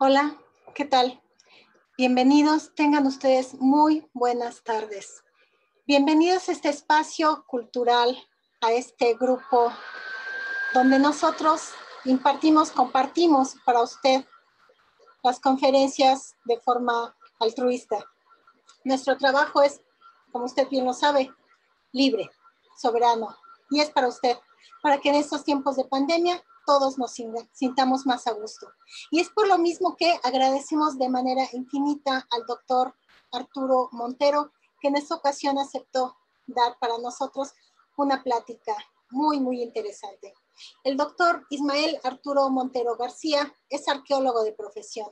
Hola, ¿qué tal? Bienvenidos, tengan ustedes muy buenas tardes. Bienvenidos a este espacio cultural, a este grupo donde nosotros impartimos, compartimos para usted las conferencias de forma altruista. Nuestro trabajo es, como usted bien lo sabe, libre, soberano, y es para usted, para que en estos tiempos de pandemia todos nos sintamos más a gusto. Y es por lo mismo que agradecemos de manera infinita al doctor Arturo Montero, que en esta ocasión aceptó dar para nosotros una plática muy, muy interesante. El doctor Ismael Arturo Montero García es arqueólogo de profesión,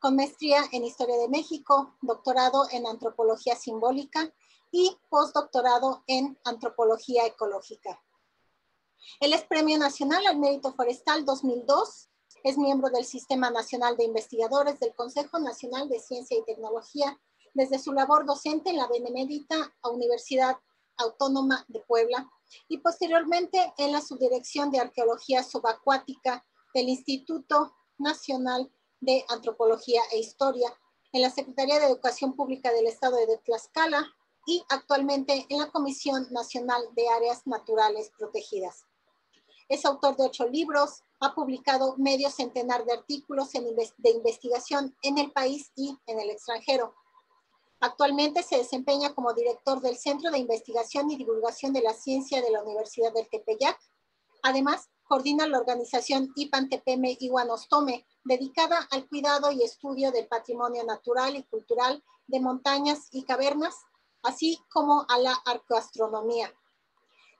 con maestría en Historia de México, doctorado en Antropología Simbólica y postdoctorado en Antropología Ecológica. Él es Premio Nacional al Mérito Forestal 2002, es miembro del Sistema Nacional de Investigadores del Consejo Nacional de Ciencia y Tecnología desde su labor docente en la Benemérita Universidad Autónoma de Puebla y posteriormente en la Subdirección de Arqueología Subacuática del Instituto Nacional de Antropología e Historia, en la Secretaría de Educación Pública del Estado de Tlaxcala y actualmente en la Comisión Nacional de Áreas Naturales Protegidas. Es autor de ocho libros, ha publicado medio centenar de artículos de investigación en el país y en el extranjero. Actualmente se desempeña como director del Centro de Investigación y Divulgación de la Ciencia de la Universidad del Tepeyac. Además, coordina la organización IPAN-TPM Iguanostome, dedicada al cuidado y estudio del patrimonio natural y cultural de montañas y cavernas, así como a la arcoastronomía.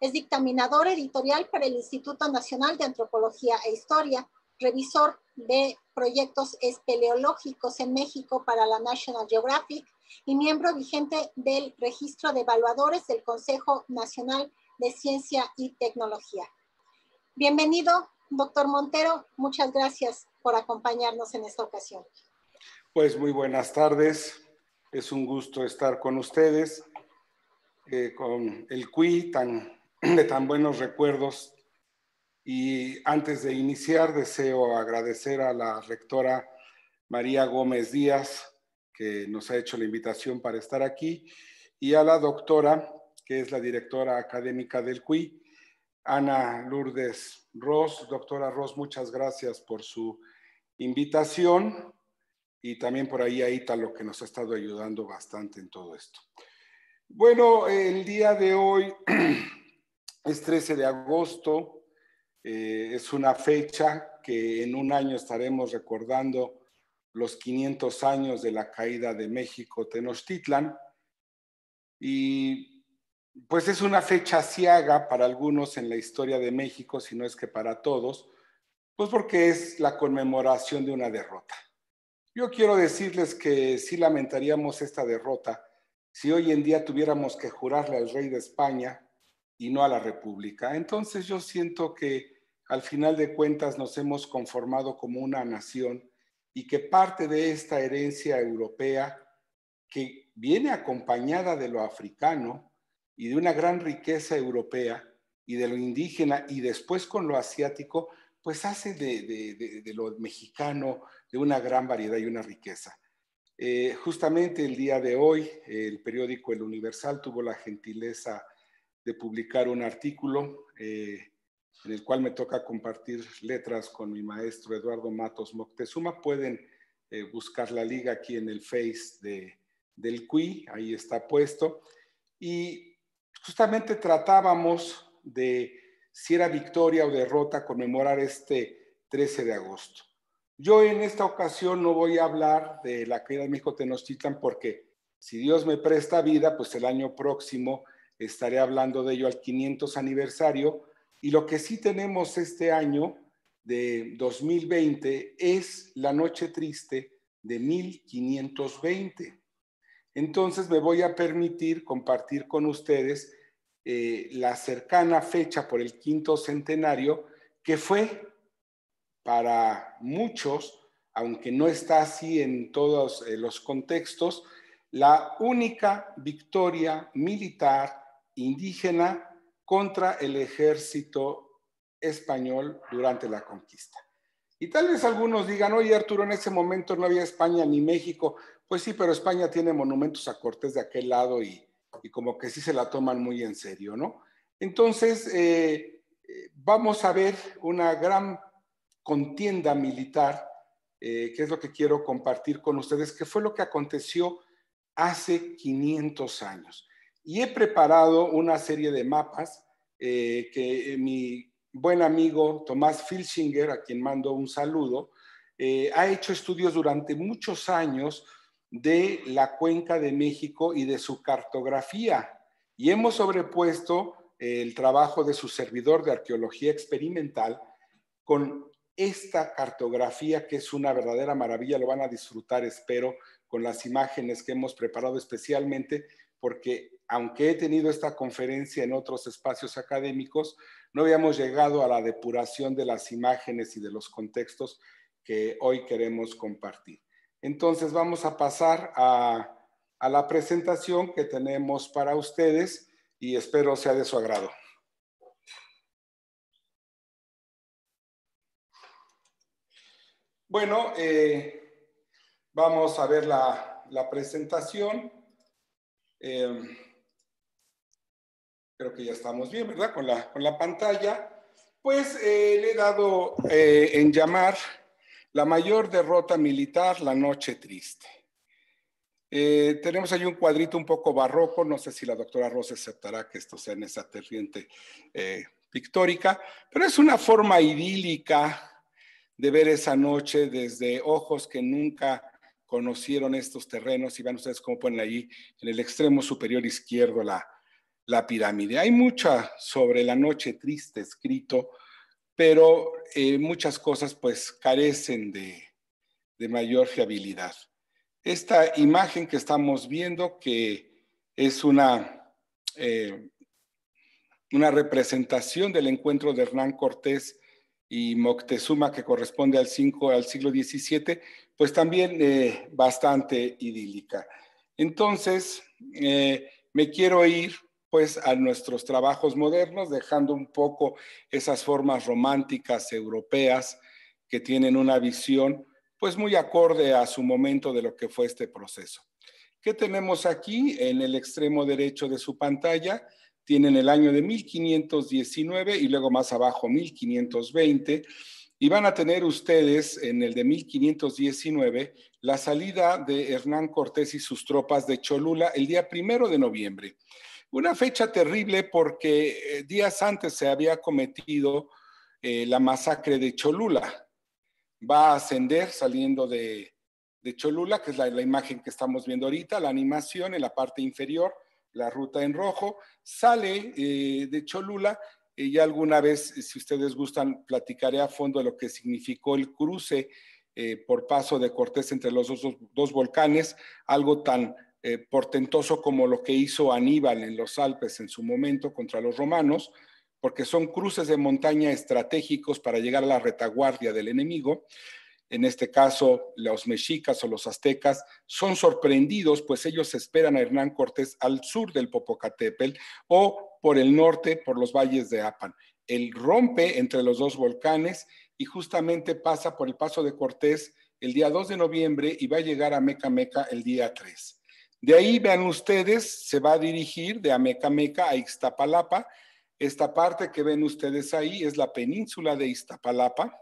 Es dictaminador editorial para el Instituto Nacional de Antropología e Historia, revisor de proyectos espeleológicos en México para la National Geographic y miembro vigente del Registro de Evaluadores del Consejo Nacional de Ciencia y Tecnología. Bienvenido, doctor Montero. Muchas gracias por acompañarnos en esta ocasión. Pues muy buenas tardes. Es un gusto estar con ustedes, eh, con el CUI tan de tan buenos recuerdos. Y antes de iniciar, deseo agradecer a la rectora María Gómez Díaz, que nos ha hecho la invitación para estar aquí, y a la doctora, que es la directora académica del CUI, Ana Lourdes Ross. Doctora Ross, muchas gracias por su invitación y también por ahí a Ítalo, que nos ha estado ayudando bastante en todo esto. Bueno, el día de hoy Es 13 de agosto, eh, es una fecha que en un año estaremos recordando los 500 años de la caída de México Tenochtitlan. Y pues es una fecha ciaga para algunos en la historia de México, si no es que para todos, pues porque es la conmemoración de una derrota. Yo quiero decirles que sí lamentaríamos esta derrota si hoy en día tuviéramos que jurarle al rey de España y no a la república. Entonces yo siento que al final de cuentas nos hemos conformado como una nación y que parte de esta herencia europea que viene acompañada de lo africano y de una gran riqueza europea y de lo indígena y después con lo asiático, pues hace de, lo mexicano de una gran variedad y una riqueza. Eh, justamente el día de hoy, el periódico El Universal tuvo la gentileza de publicar un artículo eh, en el cual me toca compartir letras con mi maestro Eduardo Matos Moctezuma. Pueden eh, buscar la liga aquí en el Face de, del CUI, ahí está puesto. Y justamente tratábamos de si era victoria o derrota conmemorar este 13 de agosto. Yo en esta ocasión no voy a hablar de la caída de México Tenochtitlan porque si Dios me presta vida, pues el año próximo estaré hablando de ello al 500 aniversario. Y lo que sí tenemos este año de 2020 es la noche triste de 1520. Entonces me voy a permitir compartir con ustedes eh, la cercana fecha por el quinto centenario, que fue para muchos, aunque no está así en todos eh, los contextos, la única victoria militar indígena contra el ejército español durante la conquista. Y tal vez algunos digan, oye Arturo, en ese momento no había España ni México. Pues sí, pero España tiene monumentos a Cortés de aquel lado y, como que sí se la toman muy en serio, ¿no? Entonces, eh, eh, vamos a ver una gran contienda militar, eh, que es lo que quiero compartir con ustedes, que fue lo que aconteció hace 500 años. Y he preparado una serie de mapas eh, que eh, mi buen amigo Tomás Filchinger, a quien mando un saludo, eh, ha hecho estudios durante muchos años de la cuenca de México y de su cartografía. Y hemos sobrepuesto el trabajo de su servidor de arqueología experimental con esta cartografía que es una verdadera maravilla, lo van a disfrutar, espero, con las imágenes que hemos preparado especialmente, porque aunque he tenido esta conferencia en otros espacios académicos, no habíamos llegado a la depuración de las imágenes y de los contextos que hoy queremos compartir. Entonces vamos a pasar a, la presentación que tenemos para ustedes y espero sea de su agrado. Bueno, eh, vamos a ver la, presentación. Eh, creo que ya estamos bien, ¿verdad? Con la, con la pantalla, pues eh, le he dado eh, en llamar la mayor derrota militar, la noche triste. Eh, tenemos ahí un cuadrito un poco barroco, no sé si la doctora Rosa aceptará que esto sea en esa terriente pictórica, pero es una forma idílica de ver esa noche desde ojos que nunca conocieron estos terrenos y van ustedes cómo ponen ahí, en el extremo superior izquierdo la, la pirámide. Hay mucha sobre la noche triste escrito, pero eh, muchas cosas pues carecen de, de, mayor fiabilidad. Esta imagen que estamos viendo, que es una, eh, una representación del encuentro de Hernán Cortés y Moctezuma, que corresponde al, al siglo XVII, pues también eh, bastante idílica. Entonces, me quiero ir pues a nuestros trabajos modernos, dejando un poco esas formas románticas europeas que tienen una visión pues muy acorde a su momento de lo que fue este proceso. ¿Qué tenemos aquí? En el extremo derecho de su pantalla tienen el año de 1519 y luego más abajo 1520 y van a tener ustedes en el de 1519 la salida de Hernán Cortés y sus tropas de Cholula el día primero de noviembre. Una fecha terrible porque eh, días antes se había cometido eh, la masacre de Cholula. Va a ascender saliendo de, Cholula, que es la, imagen que estamos viendo ahorita, la animación en la parte inferior, la ruta en rojo, sale eh, de Cholula. y alguna vez, si ustedes gustan, platicaré a fondo de lo que significó el cruce por paso de Cortés entre los dos, dos, volcanes, algo tan eh, portentoso como lo que hizo Aníbal en los Alpes en su momento contra los romanos, porque son cruces de montaña estratégicos para llegar a la retaguardia del enemigo. En este caso, los mexicas o los aztecas son sorprendidos, pues ellos esperan a Hernán Cortés al sur del Popocatépetl o por el norte, por los valles de Apan. El rompe entre los dos volcanes y justamente pasa por el paso de Cortés el día 2 de noviembre y va a llegar a Meca Meca el día 3. De ahí, vean ustedes, se va a dirigir de Amecameca a Ixtapalapa. Esta parte que ven ustedes ahí es la península de Iztapalapa.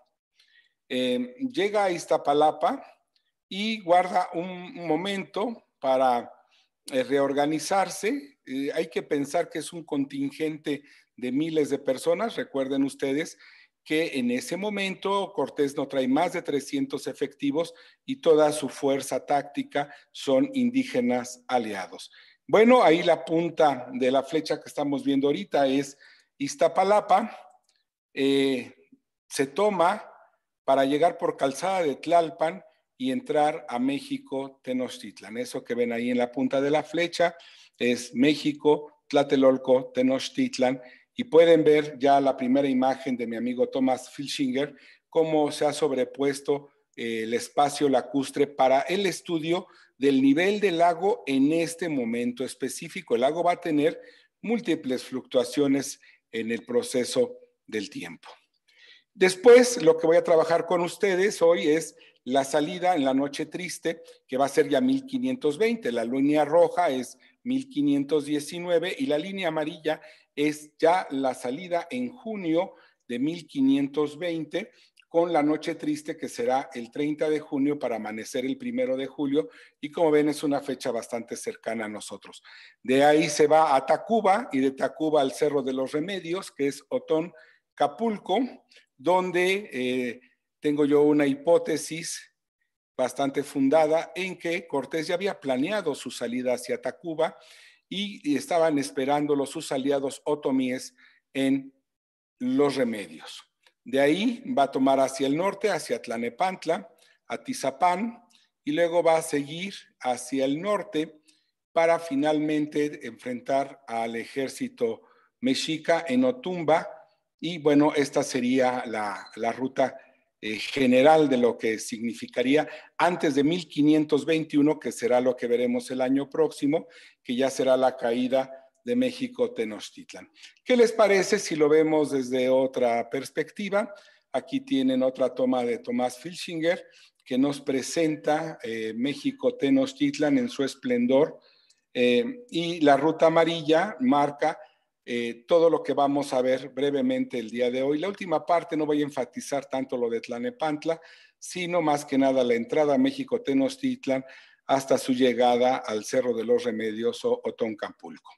Em, llega a Iztapalapa y guarda un momento para eh, reorganizarse. Eh, hay que pensar que es un contingente de miles de personas, recuerden ustedes, que en ese momento Cortés no trae más de 300 efectivos y toda su fuerza táctica son indígenas aliados. Bueno, ahí la punta de la flecha que estamos viendo ahorita es Iztapalapa. Eh, se toma para llegar por calzada de Tlalpan y entrar a México, Tenochtitlan. Eso que ven ahí en la punta de la flecha es México, Tlatelolco, Tenochtitlan y pueden ver ya la primera imagen de mi amigo Thomas Filchinger, cómo se ha sobrepuesto eh, el espacio lacustre para el estudio del nivel del lago en este momento específico. El lago va a tener múltiples fluctuaciones en el proceso del tiempo. Después, lo que voy a trabajar con ustedes hoy es la salida en la noche triste, que va a ser ya 1520. La línea roja es 1519 y la línea amarilla es ya la salida en junio de 1520 con la noche triste que será el 30 de junio para amanecer el primero de julio y como ven es una fecha bastante cercana a nosotros. De ahí se va a Tacuba y de Tacuba al Cerro de los Remedios, que es Otón Capulco, donde eh, tengo yo una hipótesis bastante fundada en que Cortés ya había planeado su salida hacia Tacuba y estaban esperándolo sus aliados otomíes en los remedios. De ahí va a tomar hacia el norte, hacia Tlanepantla, Tizapán, y luego va a seguir hacia el norte para finalmente enfrentar al ejército mexica en Otumba. Y bueno, esta sería la, la ruta eh, general de lo que significaría antes de 1521, que será lo que veremos el año próximo, que ya será la caída de México Tenochtitlan. ¿Qué les parece si lo vemos desde otra perspectiva? Aquí tienen otra toma de Tomás Filchinger que nos presenta eh, México Tenochtitlan en su esplendor eh, y la ruta amarilla marca eh, todo lo que vamos a ver brevemente el día de hoy. La última parte no voy a enfatizar tanto lo de Tlanepantla, sino más que nada la entrada a México Tenochtitlan hasta su llegada al Cerro de los Remedios o Otoncampulco.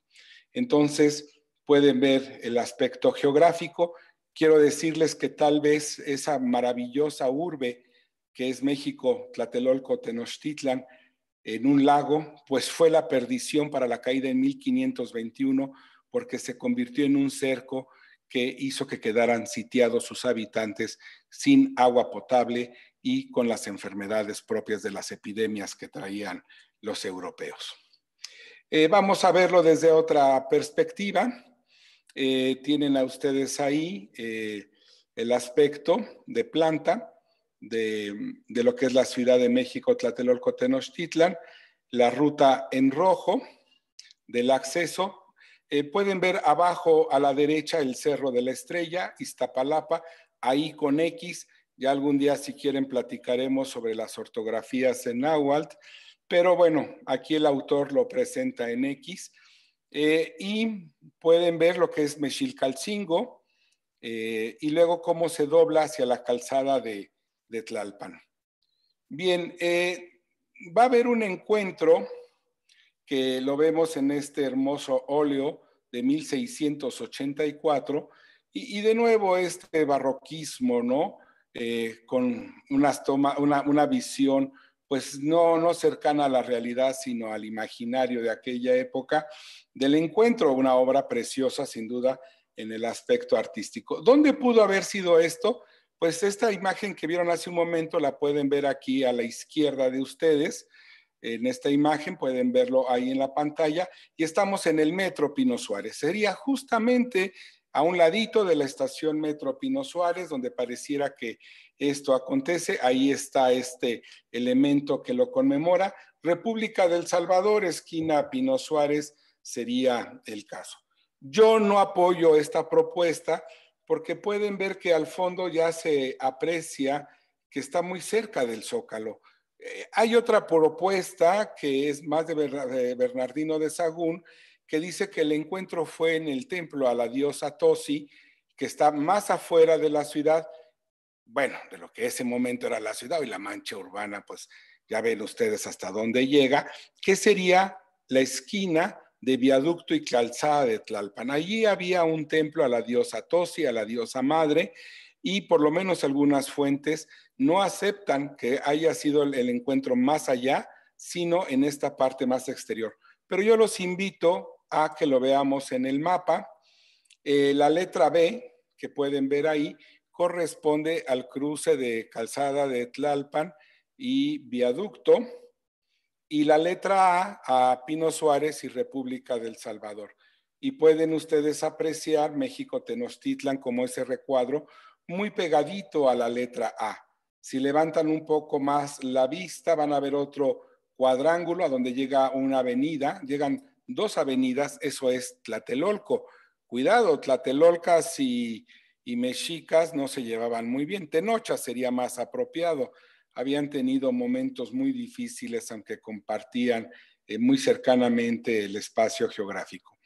Entonces, pueden ver el aspecto geográfico. Quiero decirles que tal vez esa maravillosa urbe que es México, Tlatelolco, Tenochtitlan, en un lago, pues fue la perdición para la caída en 1521 porque se convirtió en un cerco que hizo que quedaran sitiados sus habitantes sin agua potable y con las enfermedades propias de las epidemias que traían los europeos. Eh, vamos a verlo desde otra perspectiva. Eh, tienen a ustedes ahí eh, el aspecto de planta de, de, lo que es la Ciudad de México, Tlatelolco, Tenochtitlan, la ruta en rojo del acceso eh, pueden ver abajo a la derecha el Cerro de la Estrella, Iztapalapa, ahí con X. Ya algún día, si quieren, platicaremos sobre las ortografías en náhuatl. Pero bueno, aquí el autor lo presenta en X. Eh, y pueden ver lo que es Mexilcalcingo eh, y luego cómo se dobla hacia la calzada de, Tlalpan. Bien, va a haber un encuentro que lo vemos en este hermoso óleo de 1684, y, de nuevo este barroquismo, ¿no? Eh, con una, una, visión pues no, no cercana a la realidad, sino al imaginario de aquella época, del encuentro, una obra preciosa sin duda en el aspecto artístico. ¿Dónde pudo haber sido esto? Pues esta imagen que vieron hace un momento la pueden ver aquí a la izquierda de ustedes, en esta imagen, pueden verlo ahí en la pantalla, y estamos en el Metro Pino Suárez. Sería justamente a un ladito de la estación Metro Pino Suárez, donde pareciera que esto acontece. Ahí está este elemento que lo conmemora. República del Salvador, esquina Pino Suárez, sería el caso. Yo no apoyo esta propuesta porque pueden ver que al fondo ya se aprecia que está muy cerca del zócalo. Eh, hay otra propuesta que es más de, Bernardino de Sagún, que dice que el encuentro fue en el templo a la diosa Tosi, que está más afuera de la ciudad, bueno, de lo que ese momento era la ciudad y la mancha urbana, pues ya ven ustedes hasta dónde llega, que sería la esquina de viaducto y calzada de Tlalpan. Allí había un templo a la diosa Tosi, a la diosa madre, y por lo menos algunas fuentes no aceptan que haya sido el, encuentro más allá, sino en esta parte más exterior. Pero yo los invito a que lo veamos en el mapa. Eh, la letra B, que pueden ver ahí, corresponde al cruce de calzada de Tlalpan y viaducto. Y la letra A a Pino Suárez y República del Salvador. Y pueden ustedes apreciar México Tenochtitlan como ese recuadro muy pegadito a la letra A. Si levantan un poco más la vista, van a ver otro cuadrángulo a donde llega una avenida, llegan dos avenidas, eso es Tlatelolco. Cuidado, Tlatelolcas y, mexicas no se llevaban muy bien. Tenocha sería más apropiado. Habían tenido momentos muy difíciles, aunque compartían eh, muy cercanamente el espacio geográfico.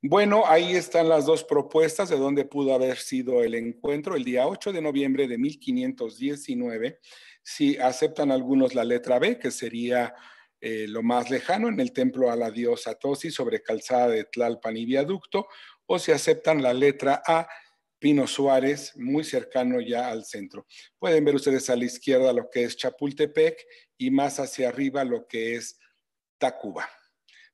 Bueno, ahí están las dos propuestas de dónde pudo haber sido el encuentro. El día 8 de noviembre de 1519, si aceptan algunos la letra B, que sería eh, lo más lejano, en el templo a la diosa Tosi sobre calzada de Tlalpan y Viaducto, o si aceptan la letra A, Pino Suárez, muy cercano ya al centro. Pueden ver ustedes a la izquierda lo que es Chapultepec y más hacia arriba lo que es Tacuba.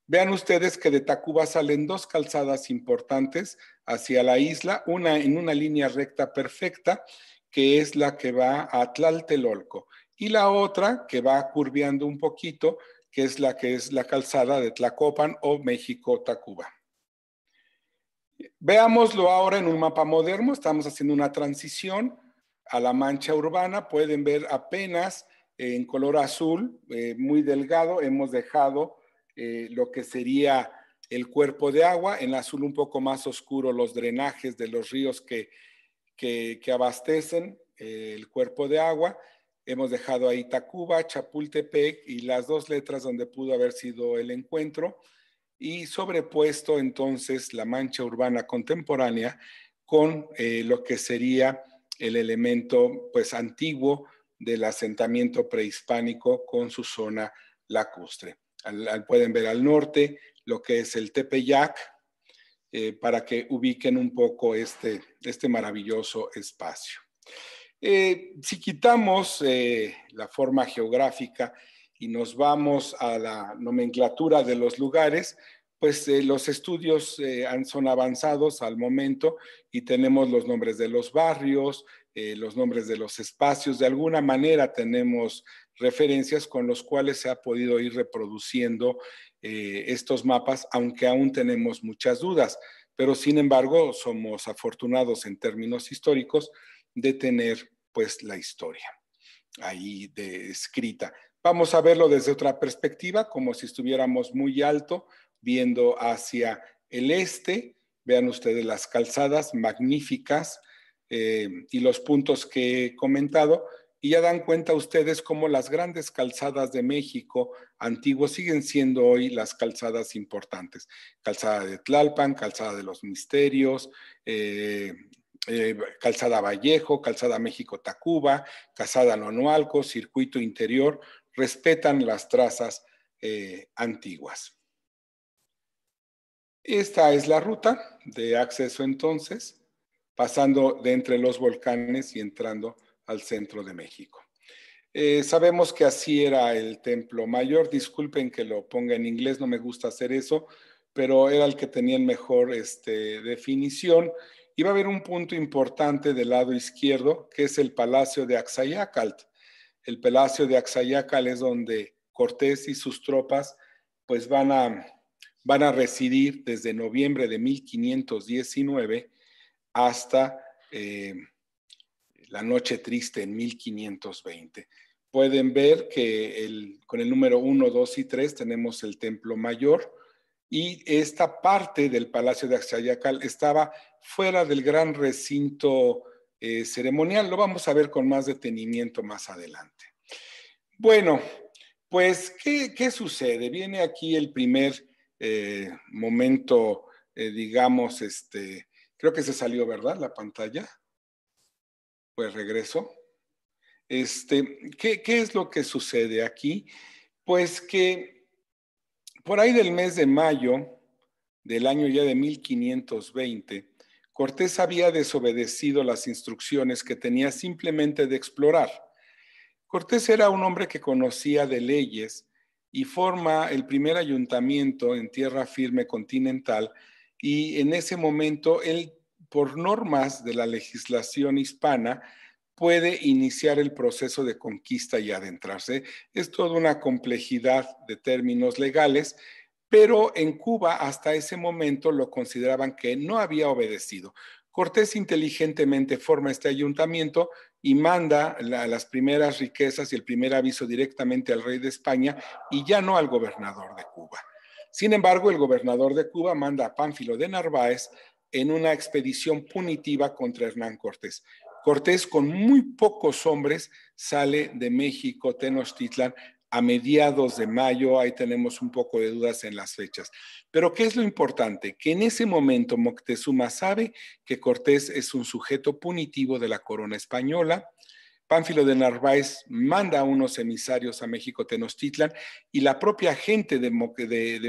Vean ustedes que de Tacuba salen dos calzadas importantes hacia la isla, una en una línea recta perfecta, que es la que va a Tlaltelolco, y la otra que va curviando un poquito, que es la que es la calzada de Tlacopan o México-Tacuba. Veámoslo ahora en un mapa moderno, estamos haciendo una transición a la mancha urbana, pueden ver apenas en color azul, eh, muy delgado, hemos dejado eh, lo que sería el cuerpo de agua, en azul un poco más oscuro los drenajes de los ríos que, abastecen eh, el cuerpo de agua. Hemos dejado ahí Tacuba, Chapultepec y las dos letras donde pudo haber sido el encuentro y sobrepuesto entonces la mancha urbana contemporánea con eh, lo que sería el elemento pues antiguo del asentamiento prehispánico con su zona lacustre pueden ver al norte, lo que es el Tepeyac, eh, para que ubiquen un poco este, este maravilloso espacio. Eh, si quitamos eh, la forma geográfica y nos vamos a la nomenclatura de los lugares, pues los estudios son avanzados al momento y tenemos los nombres de los barrios, los nombres de los espacios, de alguna manera tenemos referencias con los cuales se ha podido ir reproduciendo eh, estos mapas, aunque aún tenemos muchas dudas, pero sin embargo somos afortunados en términos históricos de tener pues la historia ahí de escrita. Vamos a verlo desde otra perspectiva, como si estuviéramos muy alto, viendo hacia el este. Vean ustedes las calzadas magníficas eh, y los puntos que he comentado, y ya dan cuenta ustedes cómo las grandes calzadas de México antiguo siguen siendo hoy las calzadas importantes. Calzada de Tlalpan, calzada de los Misterios, eh, eh, calzada Vallejo, calzada México-Tacuba, calzada Nonualco, circuito interior, respetan las trazas eh, antiguas. Esta es la ruta de acceso entonces, pasando de entre los volcanes y entrando al centro de México. Eh, sabemos que así era el templo mayor, disculpen que lo ponga en inglés, no me gusta hacer eso, pero era el que tenía el mejor este, definición. Y va a haber un punto importante del lado izquierdo, que es el palacio de Axayacalt. El palacio de Axayacalt es donde Cortés y sus tropas pues van a, van a residir desde noviembre de 1519 hasta... Eh, la Noche Triste en 1520. Pueden ver que con el número 1, 2 y 3 tenemos el Templo Mayor y esta parte del Palacio de Axayacal estaba fuera del gran recinto eh, ceremonial. Lo vamos a ver con más detenimiento más adelante. Bueno, pues, ¿qué, sucede? Viene aquí el primer eh, momento, eh, digamos, este, creo que se salió, ¿verdad? La pantalla. Pues regreso. Este, ¿qué, ¿Qué es lo que sucede aquí? Pues que por ahí del mes de mayo del año ya de 1520, Cortés había desobedecido las instrucciones que tenía simplemente de explorar. Cortés era un hombre que conocía de leyes y forma el primer ayuntamiento en tierra firme continental y en ese momento él por normas de la legislación hispana, puede iniciar el proceso de conquista y adentrarse. Es toda una complejidad de términos legales, pero en Cuba hasta ese momento lo consideraban que no había obedecido. Cortés inteligentemente forma este ayuntamiento y manda las primeras riquezas y el primer aviso directamente al rey de España y ya no al gobernador de Cuba. Sin embargo, el gobernador de Cuba manda a Pánfilo de Narváez en una expedición punitiva contra Hernán Cortés. Cortés con muy pocos hombres sale de México, Tenochtitlan, a mediados de mayo, ahí tenemos un poco de dudas en las fechas. Pero ¿qué es lo importante? Que en ese momento Moctezuma sabe que Cortés es un sujeto punitivo de la corona española, Pánfilo de Narváez manda unos emisarios a México Tenochtitlan y la propia gente de,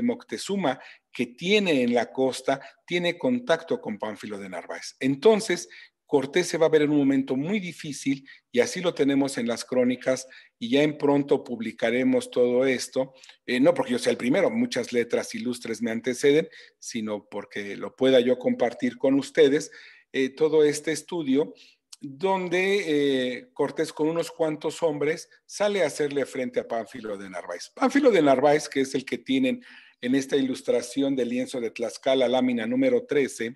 Moctezuma que tiene en la costa tiene contacto con Pánfilo de Narváez. Entonces, Cortés se va a ver en un momento muy difícil y así lo tenemos en las crónicas y ya en pronto publicaremos todo esto, eh, no porque yo sea el primero, muchas letras ilustres me anteceden, sino porque lo pueda yo compartir con ustedes, eh, todo este estudio donde eh, Cortés con unos cuantos hombres sale a hacerle frente a Pánfilo de Narváez. Pánfilo de Narváez, que es el que tienen en esta ilustración del lienzo de Tlaxcala, lámina número 13,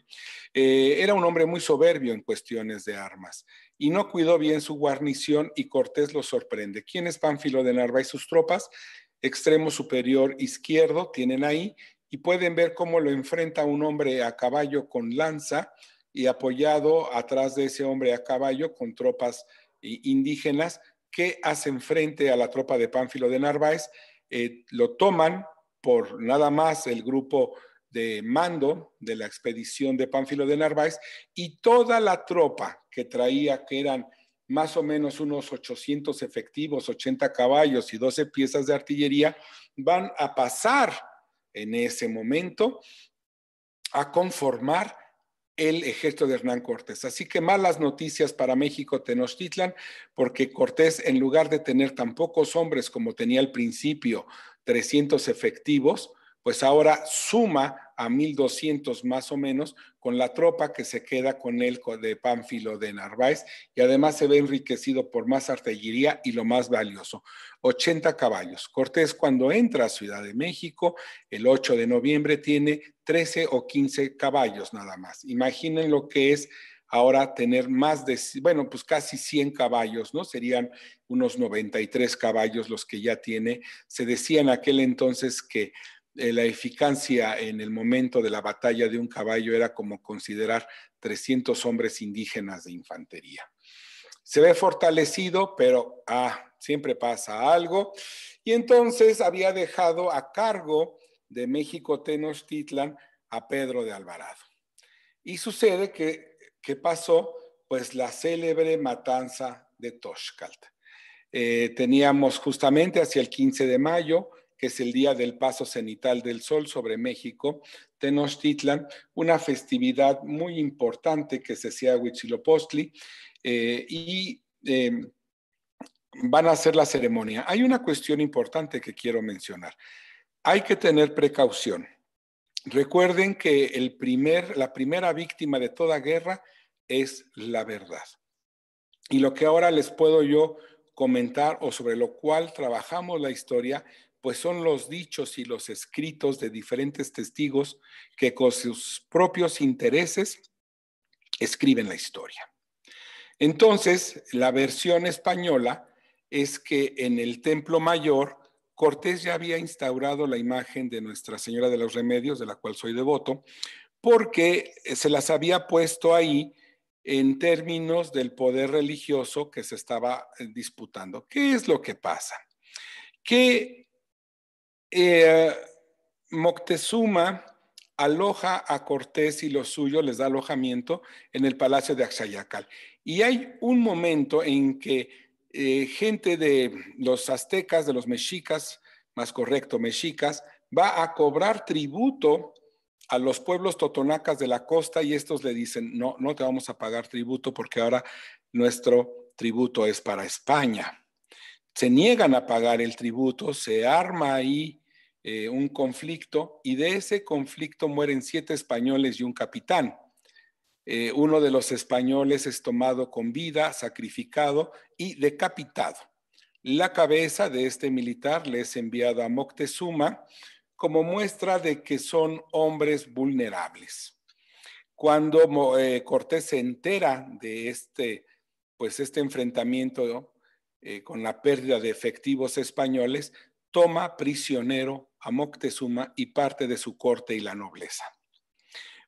eh, era un hombre muy soberbio en cuestiones de armas y no cuidó bien su guarnición y Cortés lo sorprende. ¿Quién es Pánfilo de Narváez? Sus tropas, extremo superior izquierdo, tienen ahí y pueden ver cómo lo enfrenta un hombre a caballo con lanza y apoyado atrás de ese hombre a caballo con tropas eh, indígenas que hacen frente a la tropa de Pánfilo de Narváez, eh, lo toman por nada más el grupo de mando de la expedición de Pánfilo de Narváez y toda la tropa que traía, que eran más o menos unos 800 efectivos, 80 caballos y 12 piezas de artillería, van a pasar en ese momento a conformar el ejército de Hernán Cortés. Así que malas noticias para México Tenochtitlan, porque Cortés, en lugar de tener tan pocos hombres como tenía al principio, 300 efectivos, pues ahora suma a 1.200 más o menos con la tropa que se queda con él de Pánfilo de Narváez y además se ve enriquecido por más artillería y lo más valioso, 80 caballos. Cortés cuando entra a Ciudad de México el 8 de noviembre tiene 13 o 15 caballos nada más. Imaginen lo que es ahora tener más de, bueno, pues casi 100 caballos, ¿no? Serían unos 93 caballos los que ya tiene. Se decía en aquel entonces que eh, la eficacia en el momento de la batalla de un caballo era como considerar 300 hombres indígenas de infantería. Se ve fortalecido, pero ah, siempre pasa algo. Y entonces había dejado a cargo de México Tenochtitlan a Pedro de Alvarado. Y sucede que, pasó pues la célebre matanza de Toshkalt. Eh, teníamos justamente hacia el 15 de mayo que es el día del paso cenital del sol sobre México, Tenochtitlan, una festividad muy importante que se hacía a Huitzilopochtli, eh, y em, van a hacer la ceremonia. Hay una cuestión importante que quiero mencionar. Hay que tener precaución. Recuerden que el primer, la primera víctima de toda guerra es la verdad. Y lo que ahora les puedo yo comentar o sobre lo cual trabajamos la historia pues son los dichos y los escritos de diferentes testigos que con sus propios intereses escriben la historia. Entonces, la versión española es que en el Templo Mayor, Cortés ya había instaurado la imagen de Nuestra Señora de los Remedios, de la cual soy devoto, porque se las había puesto ahí en términos del poder religioso que se estaba eh, disputando. ¿Qué es lo que pasa? Que eh, Moctezuma aloja a Cortés y los suyos, les da alojamiento en el palacio de Axayacal. Y hay un momento en que eh, gente de los aztecas, de los mexicas, más correcto, mexicas, va a cobrar tributo a los pueblos totonacas de la costa y estos le dicen, no, no te vamos a pagar tributo porque ahora nuestro tributo es para España. Se niegan a pagar el tributo, se arma ahí eh, un conflicto y de ese conflicto mueren siete españoles y un capitán. Eh, uno de los españoles es tomado con vida, sacrificado y decapitado. La cabeza de este militar le es enviada a Moctezuma como muestra de que son hombres vulnerables. Cuando eh, Cortés se entera de este, pues este enfrentamiento con la pérdida de efectivos españoles, toma prisionero a Moctezuma y parte de su corte y la nobleza.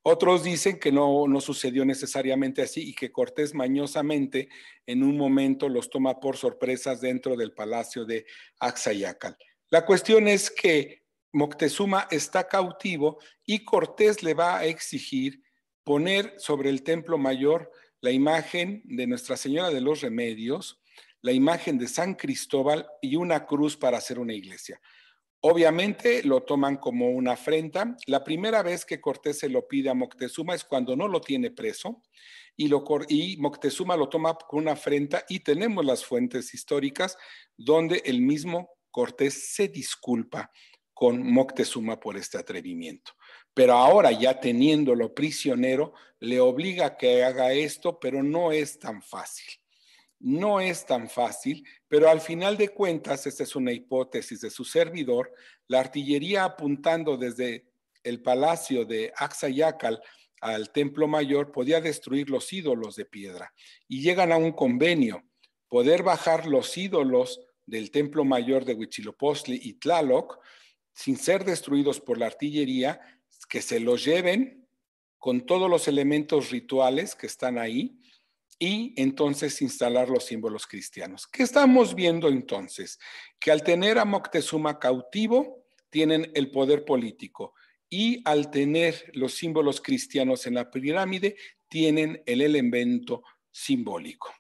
Otros dicen que no, no sucedió necesariamente así y que Cortés mañosamente en un momento los toma por sorpresas dentro del palacio de Axayacal. La cuestión es que Moctezuma está cautivo y Cortés le va a exigir poner sobre el templo mayor la imagen de Nuestra Señora de los Remedios, la imagen de San Cristóbal y una cruz para hacer una iglesia. Obviamente lo toman como una afrenta. La primera vez que Cortés se lo pide a Moctezuma es cuando no lo tiene preso y, lo, y Moctezuma lo toma como una afrenta y tenemos las fuentes históricas donde el mismo Cortés se disculpa con Moctezuma por este atrevimiento. Pero ahora ya teniéndolo prisionero, le obliga a que haga esto, pero no es tan fácil. No es tan fácil, pero al final de cuentas, esta es una hipótesis de su servidor, la artillería apuntando desde el palacio de axayacal al templo mayor podía destruir los ídolos de piedra y llegan a un convenio, poder bajar los ídolos del templo mayor de Huitzilopochtli y Tlaloc sin ser destruidos por la artillería, que se los lleven con todos los elementos rituales que están ahí y entonces instalar los símbolos cristianos. ¿Qué estamos viendo entonces? Que al tener a Moctezuma cautivo, tienen el poder político y al tener los símbolos cristianos en la pirámide, tienen el elemento simbólico.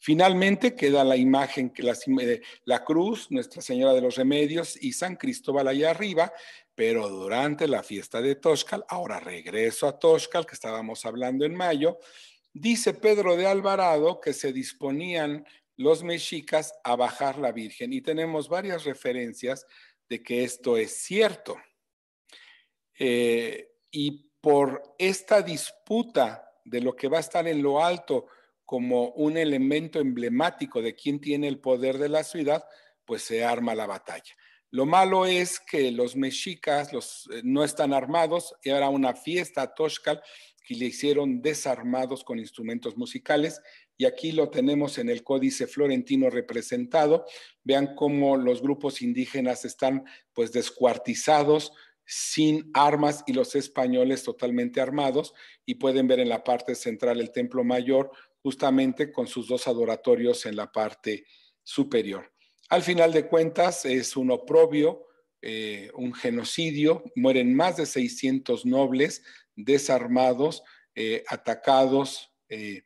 Finalmente queda la imagen que la, eh, la, cruz, Nuestra Señora de los Remedios y San Cristóbal allá arriba, pero durante la fiesta de Toscal, ahora regreso a Toscal, que estábamos hablando en mayo, dice Pedro de Alvarado que se disponían los mexicas a bajar la Virgen y tenemos varias referencias de que esto es cierto. Eh, y por esta disputa de lo que va a estar en lo alto como un elemento emblemático de quién tiene el poder de la ciudad, pues se arma la batalla. Lo malo es que los mexicas eh, no están armados. y Era una fiesta a Toshkal que le hicieron desarmados con instrumentos musicales. Y aquí lo tenemos en el Códice Florentino representado. Vean cómo los grupos indígenas están pues descuartizados, sin armas y los españoles totalmente armados. Y pueden ver en la parte central el Templo Mayor, justamente con sus dos adoratorios en la parte superior. Al final de cuentas, es un oprobio, eh, un genocidio, mueren más de 600 nobles desarmados, eh, atacados, eh,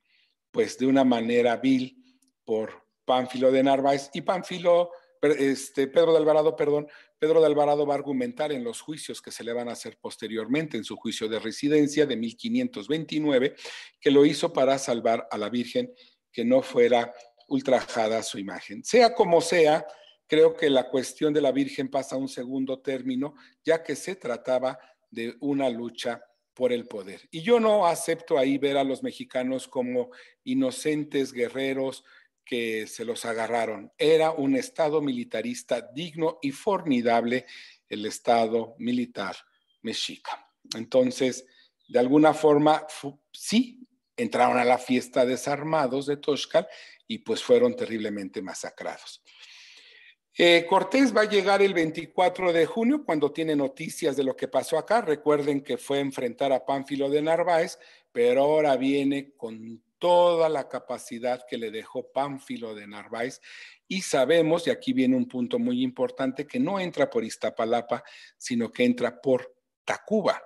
pues de una manera vil por Pánfilo de Narváez y Pánfilo, este, Pedro de Alvarado, perdón, Pedro de Alvarado va a argumentar en los juicios que se le van a hacer posteriormente, en su juicio de residencia de 1529, que lo hizo para salvar a la Virgen que no fuera ultrajada su imagen. Sea como sea, creo que la cuestión de la Virgen pasa a un segundo término, ya que se trataba de una lucha por el poder. Y yo no acepto ahí ver a los mexicanos como inocentes guerreros que se los agarraron. Era un Estado militarista digno y formidable, el Estado militar mexica. Entonces, de alguna forma, sí, entraron a la fiesta desarmados de Toshkal y pues fueron terriblemente masacrados. Eh, Cortés va a llegar el 24 de junio cuando tiene noticias de lo que pasó acá. Recuerden que fue a enfrentar a Pánfilo de Narváez, pero ahora viene con toda la capacidad que le dejó Pánfilo de Narváez. Y sabemos, y aquí viene un punto muy importante, que no entra por Iztapalapa, sino que entra por Tacuba.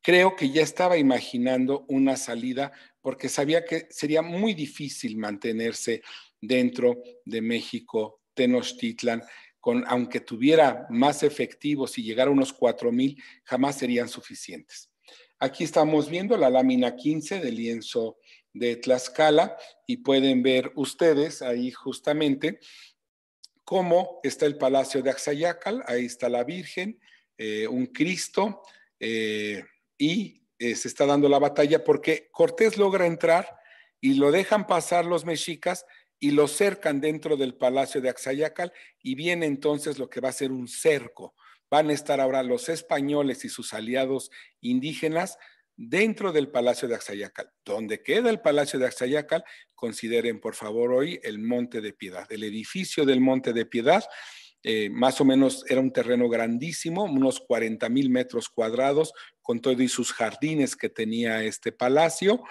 Creo que ya estaba imaginando una salida porque sabía que sería muy difícil mantenerse dentro de México, Tenochtitlan, con, aunque tuviera más efectivos y llegara a unos 4.000, jamás serían suficientes. Aquí estamos viendo la lámina 15 del lienzo de Tlaxcala y pueden ver ustedes ahí justamente cómo está el Palacio de Axayacal, ahí está la Virgen, eh, un Cristo eh, y eh, se está dando la batalla porque Cortés logra entrar y lo dejan pasar los mexicas y lo cercan dentro del palacio de Axayacal y viene entonces lo que va a ser un cerco. Van a estar ahora los españoles y sus aliados indígenas dentro del palacio de Axayacal. Donde queda el palacio de Axayacal, consideren por favor hoy el Monte de Piedad, el edificio del Monte de Piedad eh, más o menos era un terreno grandísimo, unos 40 mil metros cuadrados, con todos sus jardines que tenía este palacio.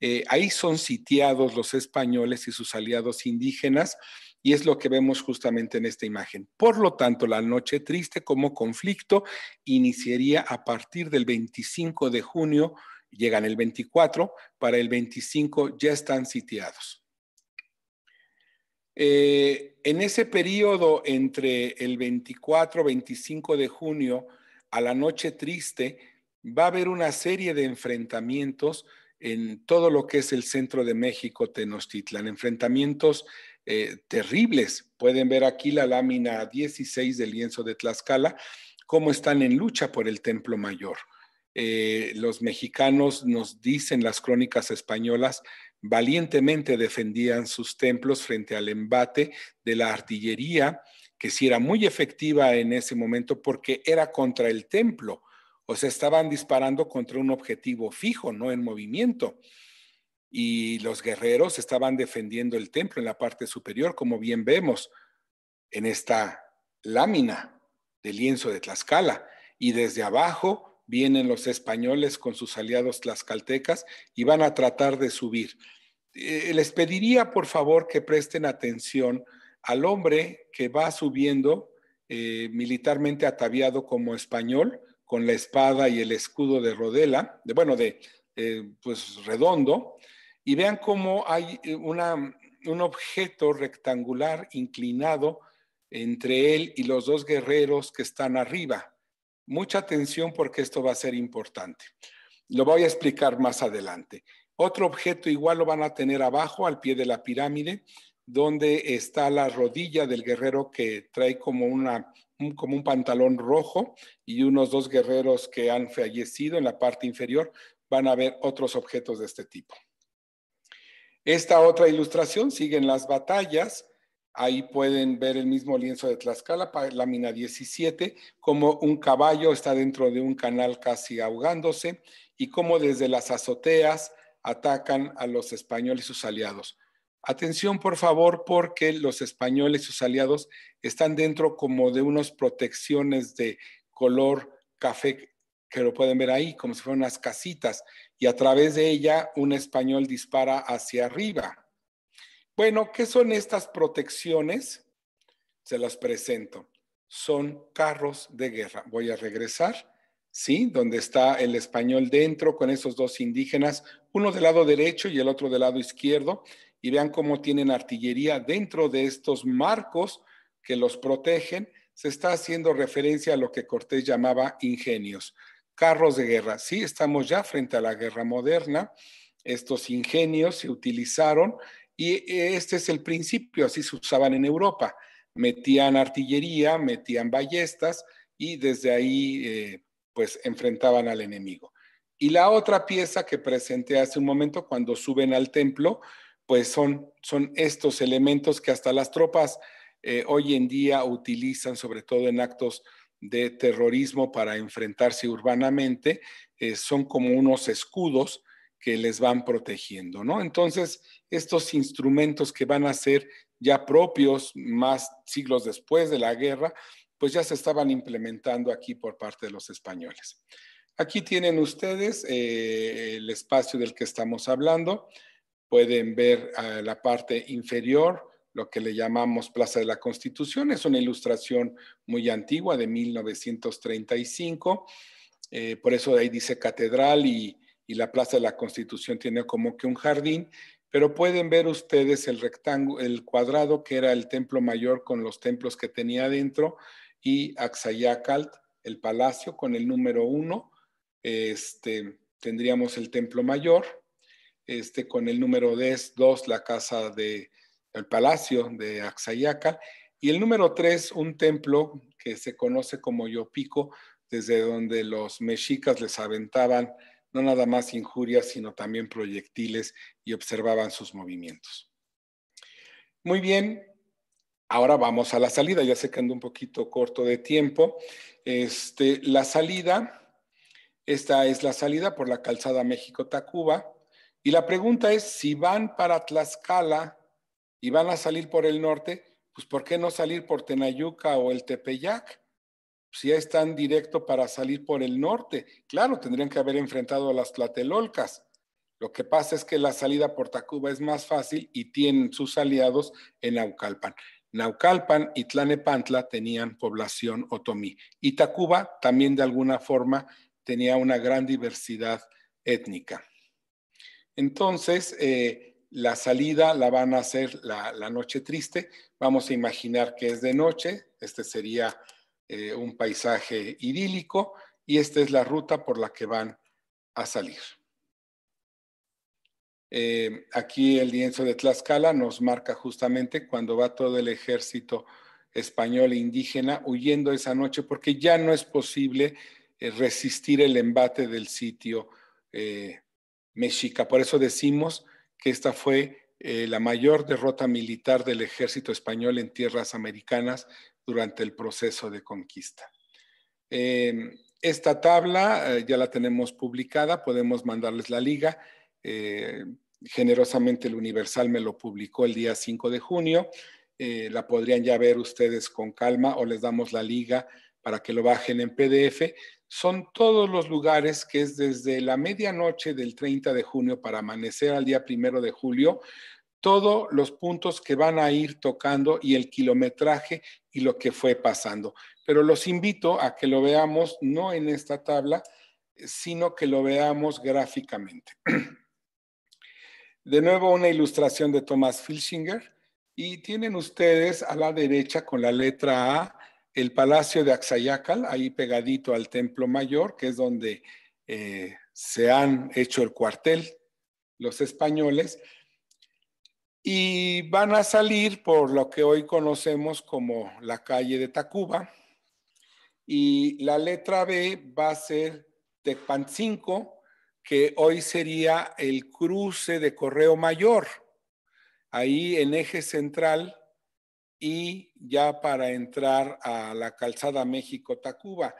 Eh, ahí son sitiados los españoles y sus aliados indígenas, y es lo que vemos justamente en esta imagen. Por lo tanto, la Noche Triste como conflicto iniciaría a partir del 25 de junio, llegan el 24, para el 25 ya están sitiados. Eh, en ese periodo entre el 24, 25 de junio a la noche triste, va a haber una serie de enfrentamientos en todo lo que es el centro de México, Tenochtitlan, enfrentamientos eh, terribles. Pueden ver aquí la lámina 16 del lienzo de Tlaxcala, cómo están en lucha por el templo mayor. Eh, los mexicanos, nos dicen las crónicas españolas, valientemente defendían sus templos frente al embate de la artillería, que sí era muy efectiva en ese momento porque era contra el templo, o sea, estaban disparando contra un objetivo fijo, no en movimiento. Y los guerreros estaban defendiendo el templo en la parte superior, como bien vemos en esta lámina de lienzo de Tlaxcala. Y desde abajo vienen los españoles con sus aliados tlaxcaltecas y van a tratar de subir. Eh, les pediría, por favor, que presten atención al hombre que va subiendo eh, militarmente ataviado como español, con la espada y el escudo de rodela, de, bueno, de eh, pues redondo, y vean cómo hay un objeto rectangular inclinado entre él y los dos guerreros que están arriba. Mucha atención porque esto va a ser importante. Lo voy a explicar más adelante. Otro objeto igual lo van a tener abajo, al pie de la pirámide, donde está la rodilla del guerrero que trae como, como un pantalón rojo y unos dos guerreros que han fallecido en la parte inferior. Van a ver otros objetos de este tipo. Esta otra ilustración sigue en las batallas Ahí pueden ver el mismo lienzo de Tlaxcala, lámina 17, como un caballo está dentro de un canal casi ahogándose y cómo desde las azoteas atacan a los españoles y sus aliados. Atención, por favor, porque los españoles y sus aliados están dentro como de unas protecciones de color café que lo pueden ver ahí, como si fueran unas casitas, y a través de ella un español dispara hacia arriba. Bueno, ¿qué son estas protecciones? Se las presento. Son carros de guerra. Voy a regresar, ¿sí? Donde está el español dentro con esos dos indígenas, uno del lado derecho y el otro del lado izquierdo. Y vean cómo tienen artillería dentro de estos marcos que los protegen. Se está haciendo referencia a lo que Cortés llamaba ingenios, carros de guerra. Sí, estamos ya frente a la guerra moderna. Estos ingenios se utilizaron y este es el principio, así se usaban en Europa. Metían artillería, metían ballestas y desde ahí eh, pues enfrentaban al enemigo. Y la otra pieza que presenté hace un momento cuando suben al templo, pues son, son estos elementos que hasta las tropas eh, hoy en día utilizan, sobre todo en actos de terrorismo para enfrentarse urbanamente, eh, son como unos escudos que les van protegiendo, ¿no? Entonces, estos instrumentos que van a ser ya propios más siglos después de la guerra, pues ya se estaban implementando aquí por parte de los españoles. Aquí tienen ustedes eh, el espacio del que estamos hablando. Pueden ver eh, la parte inferior, lo que le llamamos Plaza de la Constitución. Es una ilustración muy antigua de 1935. Eh, por eso ahí dice catedral y, y la Plaza de la Constitución tiene como que un jardín, pero pueden ver ustedes el rectángulo, el cuadrado que era el templo mayor con los templos que tenía adentro y Axayacalt, el palacio con el número uno, este, tendríamos el templo mayor, este, con el número dos, la casa de, el palacio de Axayacal, y el número tres, un templo que se conoce como Yopico, desde donde los mexicas les aventaban no nada más injurias, sino también proyectiles y observaban sus movimientos. Muy bien, ahora vamos a la salida, ya sé que un poquito corto de tiempo. Este, la salida, esta es la salida por la calzada México-Tacuba, y la pregunta es, si van para Tlaxcala y van a salir por el norte, pues ¿por qué no salir por Tenayuca o el Tepeyac? si es tan directo para salir por el norte. Claro, tendrían que haber enfrentado a las Tlatelolcas. Lo que pasa es que la salida por Tacuba es más fácil y tienen sus aliados en Naucalpan. Naucalpan y Tlanepantla tenían población otomí y Tacuba también de alguna forma tenía una gran diversidad étnica. Entonces, eh, la salida la van a hacer la noche triste. Vamos a imaginar que es de noche. Este sería eh, un paisaje idílico y esta es la ruta por la que van a salir. Eh, aquí el lienzo de Tlaxcala nos marca justamente cuando va todo el ejército español e indígena huyendo esa noche porque ya no es posible eh, resistir el embate del sitio mexica. Por eso decimos que esta fue la mayor derrota militar del ejército español en tierras americanas durante el proceso de conquista. Eh, esta tabla eh, ya la tenemos publicada, podemos mandarles la liga. Eh, generosamente el Universal me lo publicó el día 5 de junio. la podrían ya ver ustedes con calma o les damos la liga para que lo bajen en PDF. Son todos los lugares que es desde la medianoche del 30 de junio para amanecer al día primero de julio, todos los puntos que van a ir tocando y el kilometraje y lo que fue pasando. Pero los invito a que lo veamos no en esta tabla, sino que lo veamos gráficamente. De nuevo, una ilustración de Thomas Filchinger. Y tienen ustedes a la derecha con la letra A el Palacio de Axayacal ahí pegadito al Templo Mayor, que es donde eh, se han hecho el cuartel los españoles y van a salir por lo que hoy conocemos como la calle de Tacuba. Y la letra B va a ser 5, que hoy sería el cruce de Correo Mayor, ahí en eje central y ya para entrar a la calzada México-Tacuba.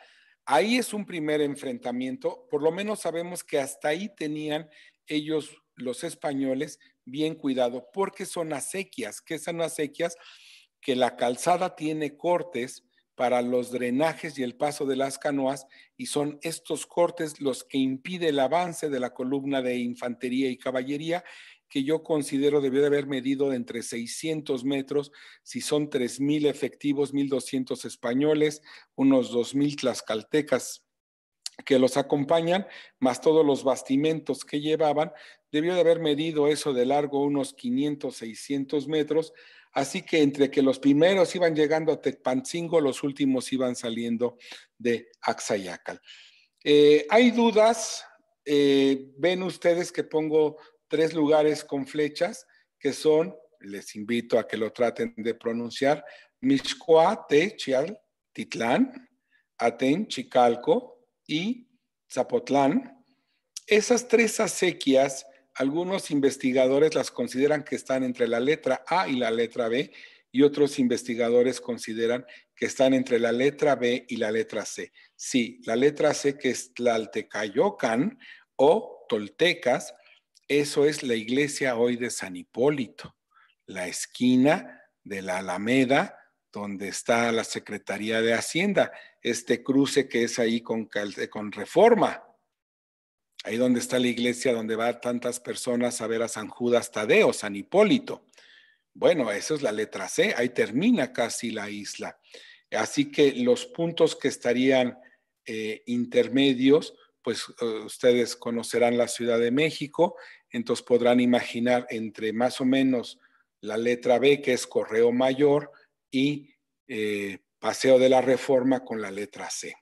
Ahí es un primer enfrentamiento, por lo menos sabemos que hasta ahí tenían ellos, los españoles, bien cuidado porque son acequias, que son acequias que la calzada tiene cortes para los drenajes y el paso de las canoas y son estos cortes los que impide el avance de la columna de infantería y caballería que yo considero debió de haber medido entre 600 metros, si son 3.000 efectivos, 1.200 españoles, unos 2.000 tlaxcaltecas que los acompañan, más todos los bastimentos que llevaban, debió de haber medido eso de largo unos 500, 600 metros, así que entre que los primeros iban llegando a Tecpancingo, los últimos iban saliendo de Axayacal. Eh, hay dudas, eh, ven ustedes que pongo tres lugares con flechas, que son, les invito a que lo traten de pronunciar, Techial, Titlán, Aten, Chicalco y Zapotlán. Esas tres acequias algunos investigadores las consideran que están entre la letra A y la letra B y otros investigadores consideran que están entre la letra B y la letra C. Sí, la letra C que es Tlaltecayocan o Toltecas, eso es la iglesia hoy de San Hipólito, la esquina de la Alameda donde está la Secretaría de Hacienda, este cruce que es ahí con, con Reforma, ahí donde está la iglesia donde va tantas personas a ver a San Judas Tadeo, San Hipólito. Bueno, eso es la letra C, ahí termina casi la isla. Así que los puntos que estarían eh, intermedios, pues eh, ustedes conocerán la Ciudad de México, entonces podrán imaginar entre más o menos la letra B, que es Correo Mayor, y eh, Paseo de la Reforma con la letra C.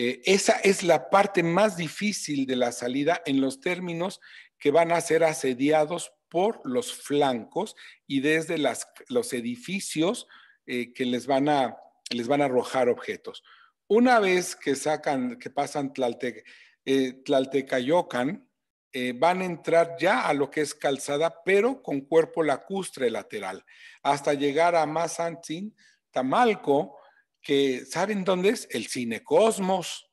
Eh, esa es la parte más difícil de la salida en los términos que van a ser asediados por los flancos y desde los edificios eh, que les van, a, arrojar objetos. Una vez que que pasan eh, Tlaltecayocan, van a entrar ya a lo que es calzada, pero con cuerpo lacustre lateral, hasta llegar a Mazantzin, Tamalco, que ¿saben dónde es? El Cinecosmos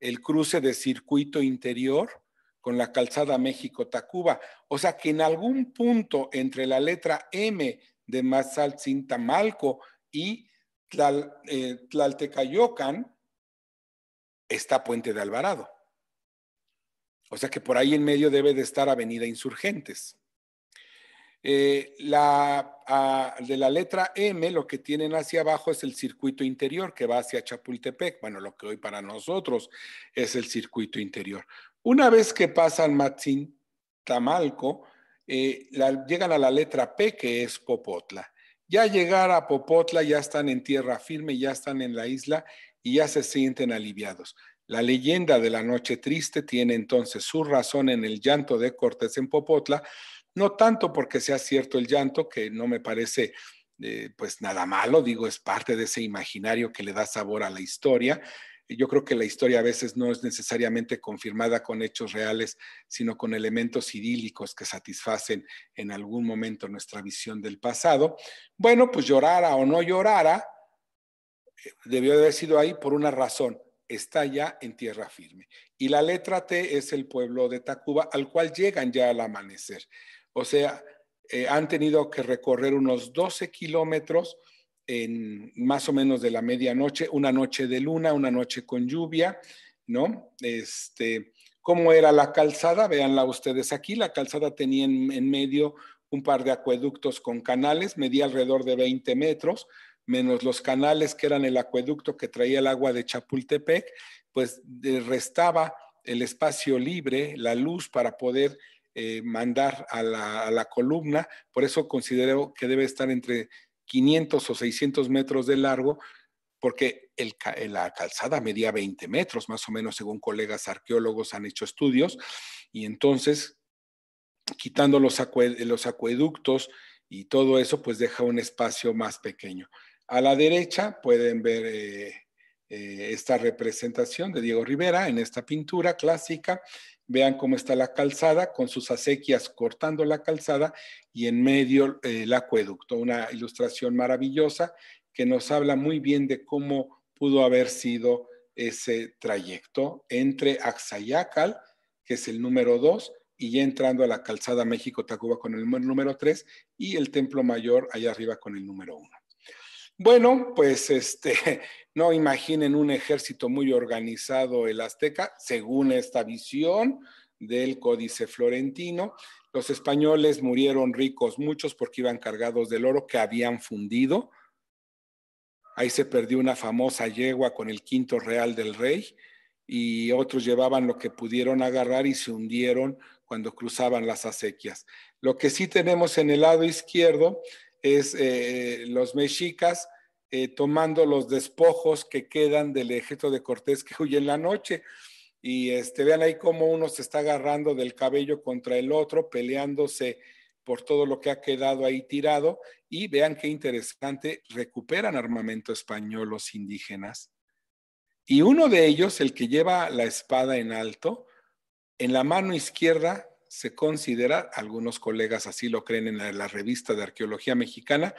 el cruce de circuito interior con la calzada México-Tacuba. O sea que en algún punto entre la letra M de Mazatlán-Tamalco y eh, Tlaltecayocan está Puente de Alvarado. O sea que por ahí en medio debe de estar Avenida Insurgentes. Eh, la de la letra M, lo que tienen hacia abajo es el circuito interior que va hacia Chapultepec. Bueno, lo que hoy para nosotros es el circuito interior. Una vez que pasan Matzintamalco, eh, llegan a la letra P, que es Popotla. Ya llegar a Popotla, ya están en tierra firme, ya están en la isla y ya se sienten aliviados. La leyenda de la noche triste tiene entonces su razón en el llanto de Cortés en Popotla, no tanto porque sea cierto el llanto, que no me parece eh, pues nada malo, digo, es parte de ese imaginario que le da sabor a la historia. Yo creo que la historia a veces no es necesariamente confirmada con hechos reales, sino con elementos idílicos que satisfacen en algún momento nuestra visión del pasado. Bueno, pues llorara o no llorara, eh, debió de haber sido ahí por una razón, está ya en tierra firme. Y la letra T es el pueblo de Tacuba, al cual llegan ya al amanecer. O sea, eh, han tenido que recorrer unos 12 kilómetros en más o menos de la medianoche, una noche de luna, una noche con lluvia, ¿no? Este, ¿Cómo era la calzada? Veanla ustedes aquí. La calzada tenía en, en medio un par de acueductos con canales, medía alrededor de 20 metros, menos los canales que eran el acueducto que traía el agua de Chapultepec, pues eh, restaba el espacio libre, la luz para poder eh, mandar a la, columna. Por eso considero que debe estar entre 500 o 600 metros de largo, porque eh, la calzada medía 20 metros, más o menos, según colegas arqueólogos han hecho estudios. Y entonces, quitando los, acueductos y todo eso, pues deja un espacio más pequeño. A la derecha pueden ver... Eh, esta representación de Diego Rivera en esta pintura clásica vean cómo está la calzada, con sus acequias cortando la calzada y en medio eh, el acueducto. Una ilustración maravillosa que nos habla muy bien de cómo pudo haber sido ese trayecto entre Axayacal, que es el número 2, y ya entrando a la calzada México-Tacuba con el número 3 y el Templo Mayor allá arriba con el número 1. Bueno, pues este, no imaginen un ejército muy organizado el azteca, según esta visión del Códice Florentino. Los españoles murieron ricos muchos porque iban cargados del oro que habían fundido. Ahí se perdió una famosa yegua con el quinto real del rey y otros llevaban lo que pudieron agarrar y se hundieron cuando cruzaban las acequias. Lo que sí tenemos en el lado izquierdo es eh, los mexicas eh, tomando los despojos que quedan del ejército de Cortés que huye en la noche. Y este, vean ahí cómo uno se está agarrando del cabello contra el otro, peleándose por todo lo que ha quedado ahí tirado. Y vean qué interesante, recuperan armamento español los indígenas. Y uno de ellos, el que lleva la espada en alto, en la mano izquierda se considera, algunos colegas así lo creen en la, revista de arqueología mexicana,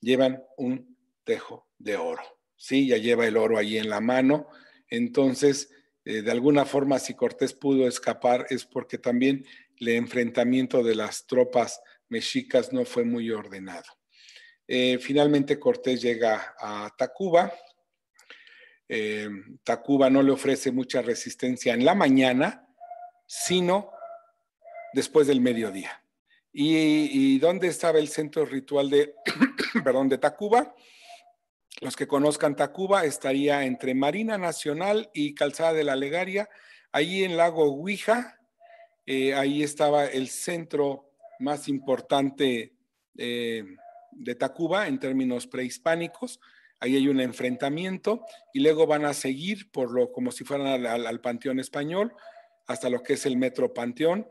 llevan un tejo de oro, ¿sí? Ya lleva el oro ahí en la mano. Entonces, eh, de alguna forma, si Cortés pudo escapar es porque también el enfrentamiento de las tropas mexicas no fue muy ordenado. Eh, finalmente, Cortés llega a Tacuba. Eh, Tacuba no le ofrece mucha resistencia en la mañana, sino después del mediodía. ¿Y, dónde estaba el centro ritual de, perdón, de Tacuba? Los que conozcan Tacuba estaría entre Marina Nacional y Calzada de la Legaria, allí en Lago Huija, eh, ahí estaba el centro más importante eh, de Tacuba en términos prehispánicos. Ahí hay un enfrentamiento y luego van a seguir por lo como si fueran al Panteón Español hasta lo que es el Metro Panteón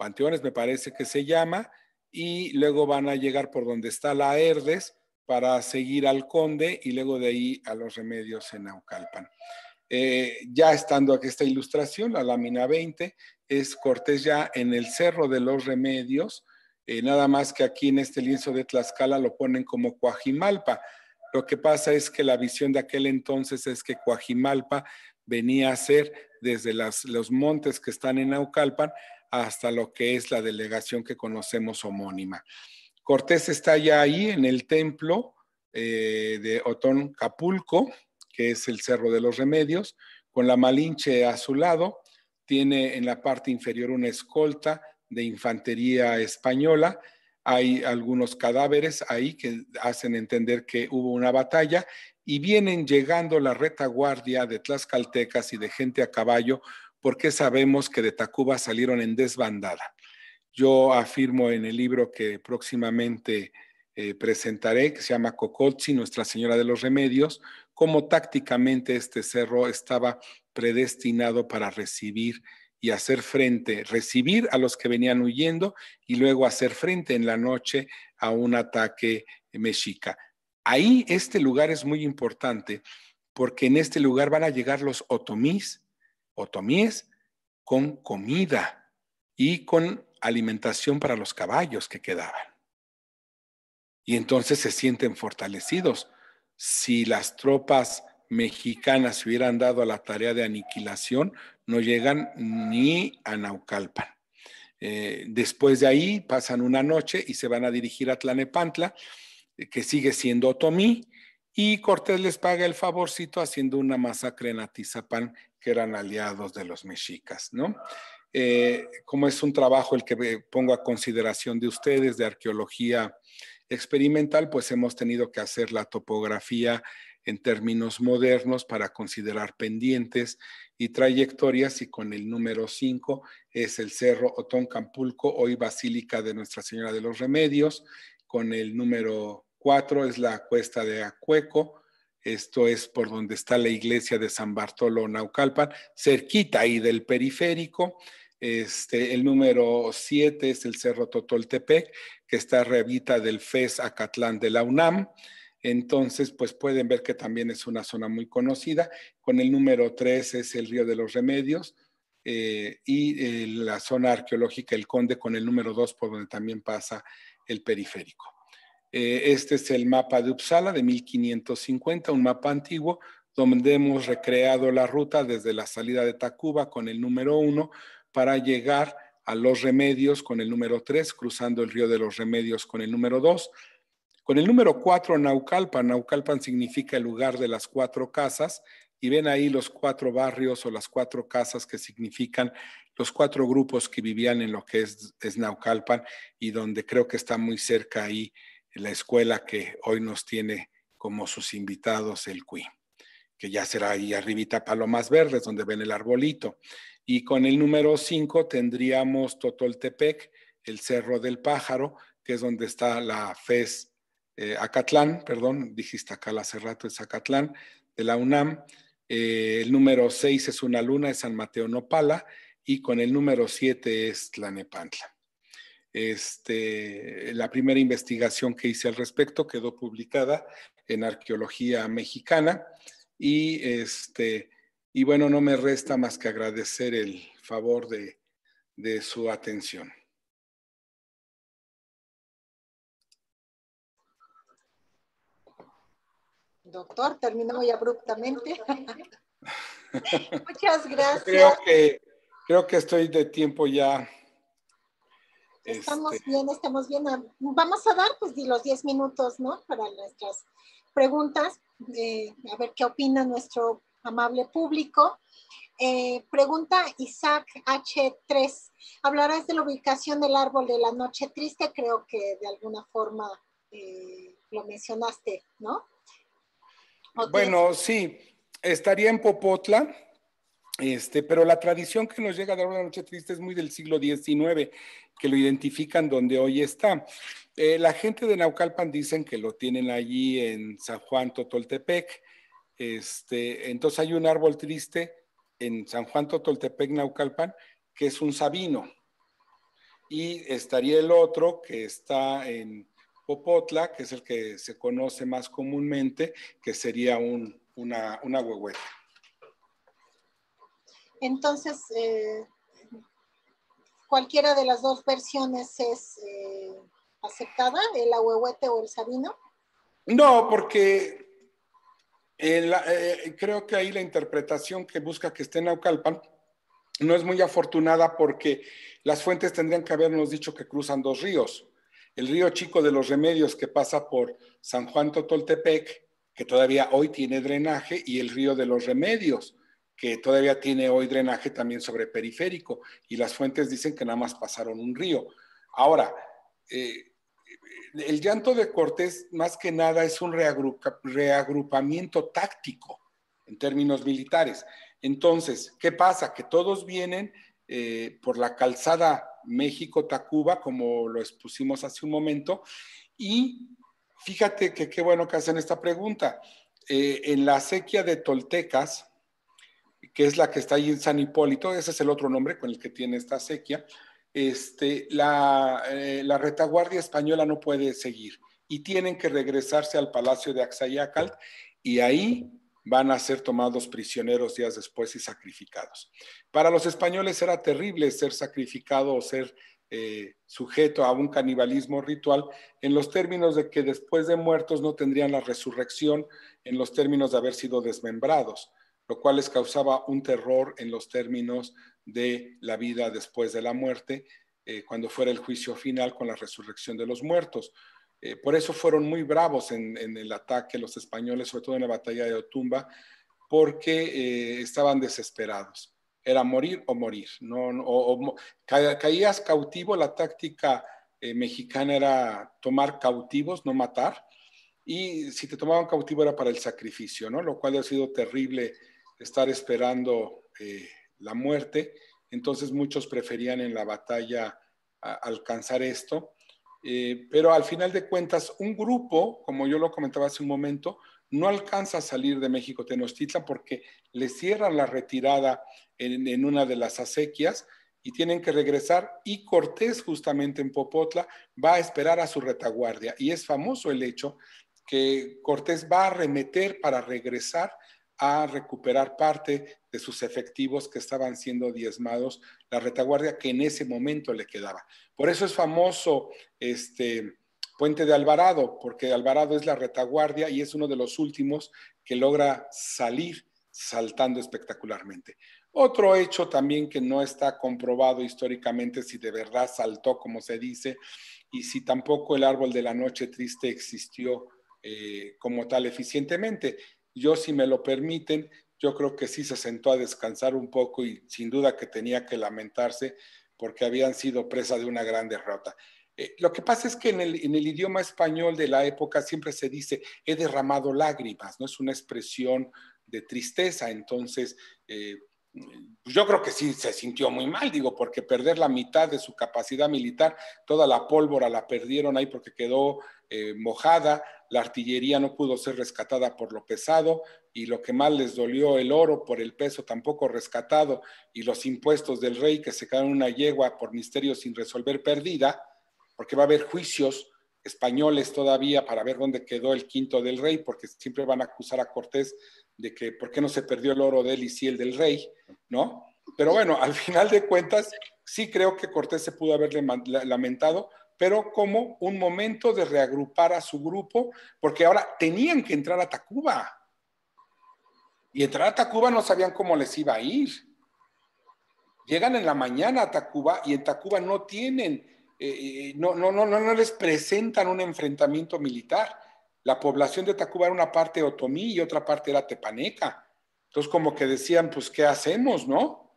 Panteones me parece que se llama, y luego van a llegar por donde está la Herdes para seguir al Conde y luego de ahí a los remedios en Naucalpan. Eh, ya estando aquí esta ilustración, la lámina 20, es Cortés ya en el Cerro de los Remedios, eh, nada más que aquí en este lienzo de Tlaxcala lo ponen como Coajimalpa. Lo que pasa es que la visión de aquel entonces es que Coajimalpa venía a ser desde los montes que están en Naucalpan hasta lo que es la delegación que conocemos homónima. Cortés está ya ahí en el templo eh, de Otón Capulco, que es el Cerro de los Remedios, con la Malinche a su lado. Tiene en la parte inferior una escolta de infantería española. Hay algunos cadáveres ahí que hacen entender que hubo una batalla y vienen llegando la retaguardia de tlaxcaltecas y de gente a caballo porque sabemos que de Tacuba salieron en desbandada. Yo afirmo en el libro que próximamente eh, presentaré, que se llama Cocotzi, Nuestra Señora de los Remedios, cómo tácticamente este cerro estaba predestinado para recibir y hacer frente, recibir a los que venían huyendo y luego hacer frente en la noche a un ataque mexica. Ahí este lugar es muy importante porque en este lugar van a llegar los otomís, otomíes con comida y con alimentación para los caballos que quedaban. Y entonces se sienten fortalecidos. Si las tropas mexicanas se hubieran dado a la tarea de aniquilación, no llegan ni a Naucalpan. Eh, después de ahí pasan una noche y se van a dirigir a Tlanepantla, eh, que sigue siendo Otomí, y Cortés les paga el favorcito haciendo una masacre en Atizapán, que eran aliados de los mexicas, ¿no? Eh, como es un trabajo el que pongo a consideración de ustedes de arqueología experimental, pues hemos tenido que hacer la topografía en términos modernos para considerar pendientes y trayectorias y con el número 5 es el Cerro Otón-Campulco, hoy Basílica de Nuestra Señora de los Remedios, con el número Cuatro es la cuesta de Acueco, esto es por donde está la iglesia de San Bartolo Naucalpan, cerquita ahí del periférico. Este, el número siete es el Cerro Totoltepec, que está revita del FES Acatlán de la UNAM. Entonces, pues pueden ver que también es una zona muy conocida. Con el número tres es el Río de los Remedios eh, y eh, la zona arqueológica El Conde con el número dos por donde también pasa el periférico. Eh, este es el mapa de Uppsala de 1550, un mapa antiguo donde hemos recreado la ruta desde la salida de Tacuba con el número uno para llegar a los remedios con el número tres, cruzando el río de los remedios con el número dos. Con el número cuatro, Naucalpan. Naucalpan significa el lugar de las cuatro casas y ven ahí los cuatro barrios o las cuatro casas que significan los cuatro grupos que vivían en lo que es, es Naucalpan y donde creo que está muy cerca ahí la escuela que hoy nos tiene como sus invitados el CUI, que ya será ahí arribita Palomas Verdes, donde ven el arbolito. Y con el número 5 tendríamos Totoltepec, el Cerro del Pájaro, que es donde está la FES eh, Acatlán, perdón, dijiste acá hace rato, es Acatlán, de la UNAM. Eh, el número 6 es una luna, es San Mateo Nopala, y con el número 7 es Tlanepantla. Este, la primera investigación que hice al respecto quedó publicada en Arqueología Mexicana y, este, y bueno, no me resta más que agradecer el favor de, su atención. Doctor, terminó muy abruptamente. Muchas gracias. Creo creo que estoy de tiempo ya Estamos este, bien, estamos bien. Ah, vamos a dar pues los 10 minutos, ¿no? Para nuestras preguntas, eh, a ver qué opina nuestro amable público. Eh, pregunta Isaac H3. Hablarás de la ubicación del árbol de la noche triste, creo que de alguna forma eh, lo mencionaste, ¿no? Bueno, sí, estaría en Popotla, este, pero la tradición que nos llega de la noche triste es muy del siglo XIX que lo identifican donde hoy está. Eh, la gente de Naucalpan dicen que lo tienen allí en San Juan Totoltepec. Este, entonces hay un árbol triste en San Juan Totoltepec, Naucalpan, que es un sabino. Y estaría el otro que está en Popotla, que es el que se conoce más comúnmente, que sería una, una Entonces, eh, cualquiera de las dos versiones es eh, aceptada, el ahuehuete o el sabino? No, porque eh, eh, creo que ahí la interpretación que busca que esté en Naucalpan no es muy afortunada porque las fuentes tendrían que habernos dicho que cruzan dos ríos. El río Chico de los Remedios que pasa por San Juan Totoltepec, que todavía hoy tiene drenaje, y el río de los Remedios que todavía tiene hoy drenaje también sobre periférico y las fuentes dicen que nada más pasaron un río. Ahora, eh, el llanto de Cortés más que nada es un reagrupamiento táctico en términos militares. Entonces, ¿qué pasa? Que todos vienen eh, por la calzada México-Tacuba, como lo expusimos hace un momento, y fíjate que qué bueno que hacen esta pregunta. Eh, en la acequia de Toltecas, que es la que está ahí en San Hipólito, ese es el otro nombre con el que tiene esta acequia, este, eh, la, retaguardia española no puede seguir y tienen que regresarse al palacio de Axayacalt y ahí van a ser tomados prisioneros días después y sacrificados. Para los españoles era terrible ser sacrificado o ser eh, sujeto a un canibalismo ritual en los términos de que después de muertos no tendrían la resurrección en los términos de haber sido desmembrados lo cual les causaba un terror en los términos de la vida después de la muerte, eh, cuando fuera el juicio final con la resurrección de los muertos. Eh, por eso fueron muy bravos en, el ataque los españoles, sobre todo en la batalla de Otumba, porque eh, estaban desesperados. Era morir o morir. No, caías cautivo, la táctica mexicana era tomar cautivos, no matar. Y si te tomaban cautivo era para el sacrificio, ¿no? Lo cual ha sido terrible estar esperando eh, la muerte. Entonces muchos preferían en la batalla alcanzar esto. Eh, pero al final de cuentas, un grupo, como yo lo comentaba hace un momento, no alcanza a salir de México Tenochtitlan porque le cierran la retirada en, una de las acequias y tienen que regresar y Cortés justamente en Popotla va a esperar a su retaguardia y es famoso el hecho que Cortés va a remeter para regresar a recuperar parte de sus efectivos que estaban siendo diezmados, la retaguardia que en ese momento le quedaba. Por eso es famoso este Puente de Alvarado, porque Alvarado es la retaguardia y es uno de los últimos que logra salir saltando espectacularmente. Otro hecho también que no está comprobado históricamente si de verdad saltó, como se dice, y si tampoco el árbol de la noche triste existió eh, como tal eficientemente, yo, si me lo permiten, yo creo que sí se sentó a descansar un poco y sin duda que tenía que lamentarse porque habían sido presa de una gran derrota. Eh, lo que pasa es que en el, idioma español de la época siempre se dice, he derramado lágrimas, ¿no? Es una expresión de tristeza. Entonces, eh, yo creo que sí se sintió muy mal, digo, porque perder la mitad de su capacidad militar, toda la pólvora la perdieron ahí porque quedó eh, mojada, la artillería no pudo ser rescatada por lo pesado y lo que más les dolió el oro por el peso tampoco rescatado y los impuestos del rey que se quedaron una yegua por misterio sin resolver perdida, porque va a haber juicios españoles todavía para ver dónde quedó el quinto del rey, porque siempre van a acusar a Cortés de que por qué no se perdió el oro de él y sí el del rey, ¿no? Pero bueno, al final de cuentas, sí creo que Cortés se pudo haber lamentado, pero como un momento de reagrupar a su grupo, porque ahora tenían que entrar a Tacuba. Y entrar a Tacuba no sabían cómo les iba a ir. Llegan en la mañana a Tacuba y en Tacuba no tienen, eh, eh, no, no, no, no les presentan un enfrentamiento militar. La población de Tacuba era una parte otomí y otra parte era tepaneca. Entonces como que decían, pues, ¿qué hacemos, no?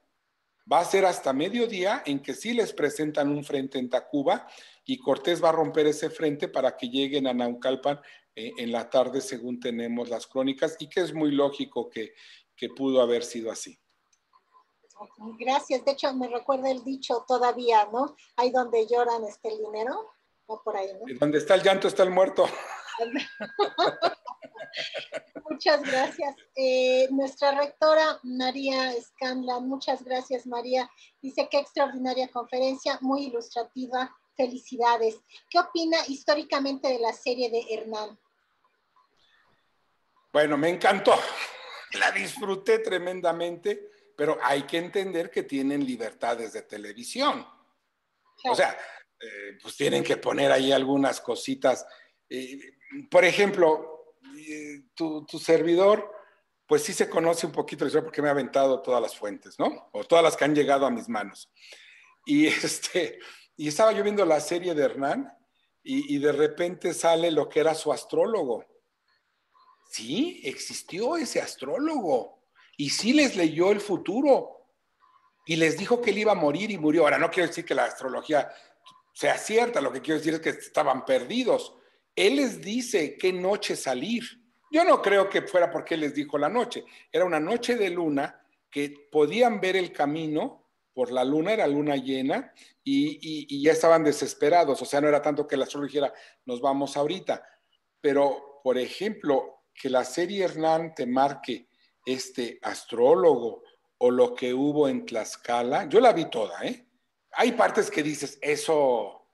Va a ser hasta mediodía en que sí les presentan un frente en Tacuba y Cortés va a romper ese frente para que lleguen a Naucalpan eh, en la tarde, según tenemos las crónicas, y que es muy lógico que, pudo haber sido así. Gracias, de hecho me recuerda el dicho todavía, ¿no? Ahí donde lloran está el dinero, o por ahí, ¿no? Donde está el llanto está el muerto. muchas gracias. Eh, nuestra rectora María Scanlan, muchas gracias María. Dice que extraordinaria conferencia, muy ilustrativa Felicidades. ¿Qué opina históricamente de la serie de Hernán? Bueno, me encantó. La disfruté tremendamente, pero hay que entender que tienen libertades de televisión. O sea, eh, pues tienen que poner ahí algunas cositas. Eh, por ejemplo, eh, tu, servidor, pues sí se conoce un poquito porque me ha aventado todas las fuentes, ¿no? O todas las que han llegado a mis manos. Y este, y estaba yo viendo la serie de Hernán y, de repente sale lo que era su astrólogo. Sí, existió ese astrólogo y sí les leyó el futuro y les dijo que él iba a morir y murió. Ahora, no quiero decir que la astrología sea cierta, lo que quiero decir es que estaban perdidos. Él les dice qué noche salir. Yo no creo que fuera porque les dijo la noche. Era una noche de luna que podían ver el camino por la luna, era luna llena, y, ya estaban desesperados, o sea, no era tanto que el astrólogo dijera, nos vamos ahorita, pero, por ejemplo, que la serie Hernán te marque este astrólogo o lo que hubo en Tlaxcala, yo la vi toda, ¿eh? Hay partes que dices, eso,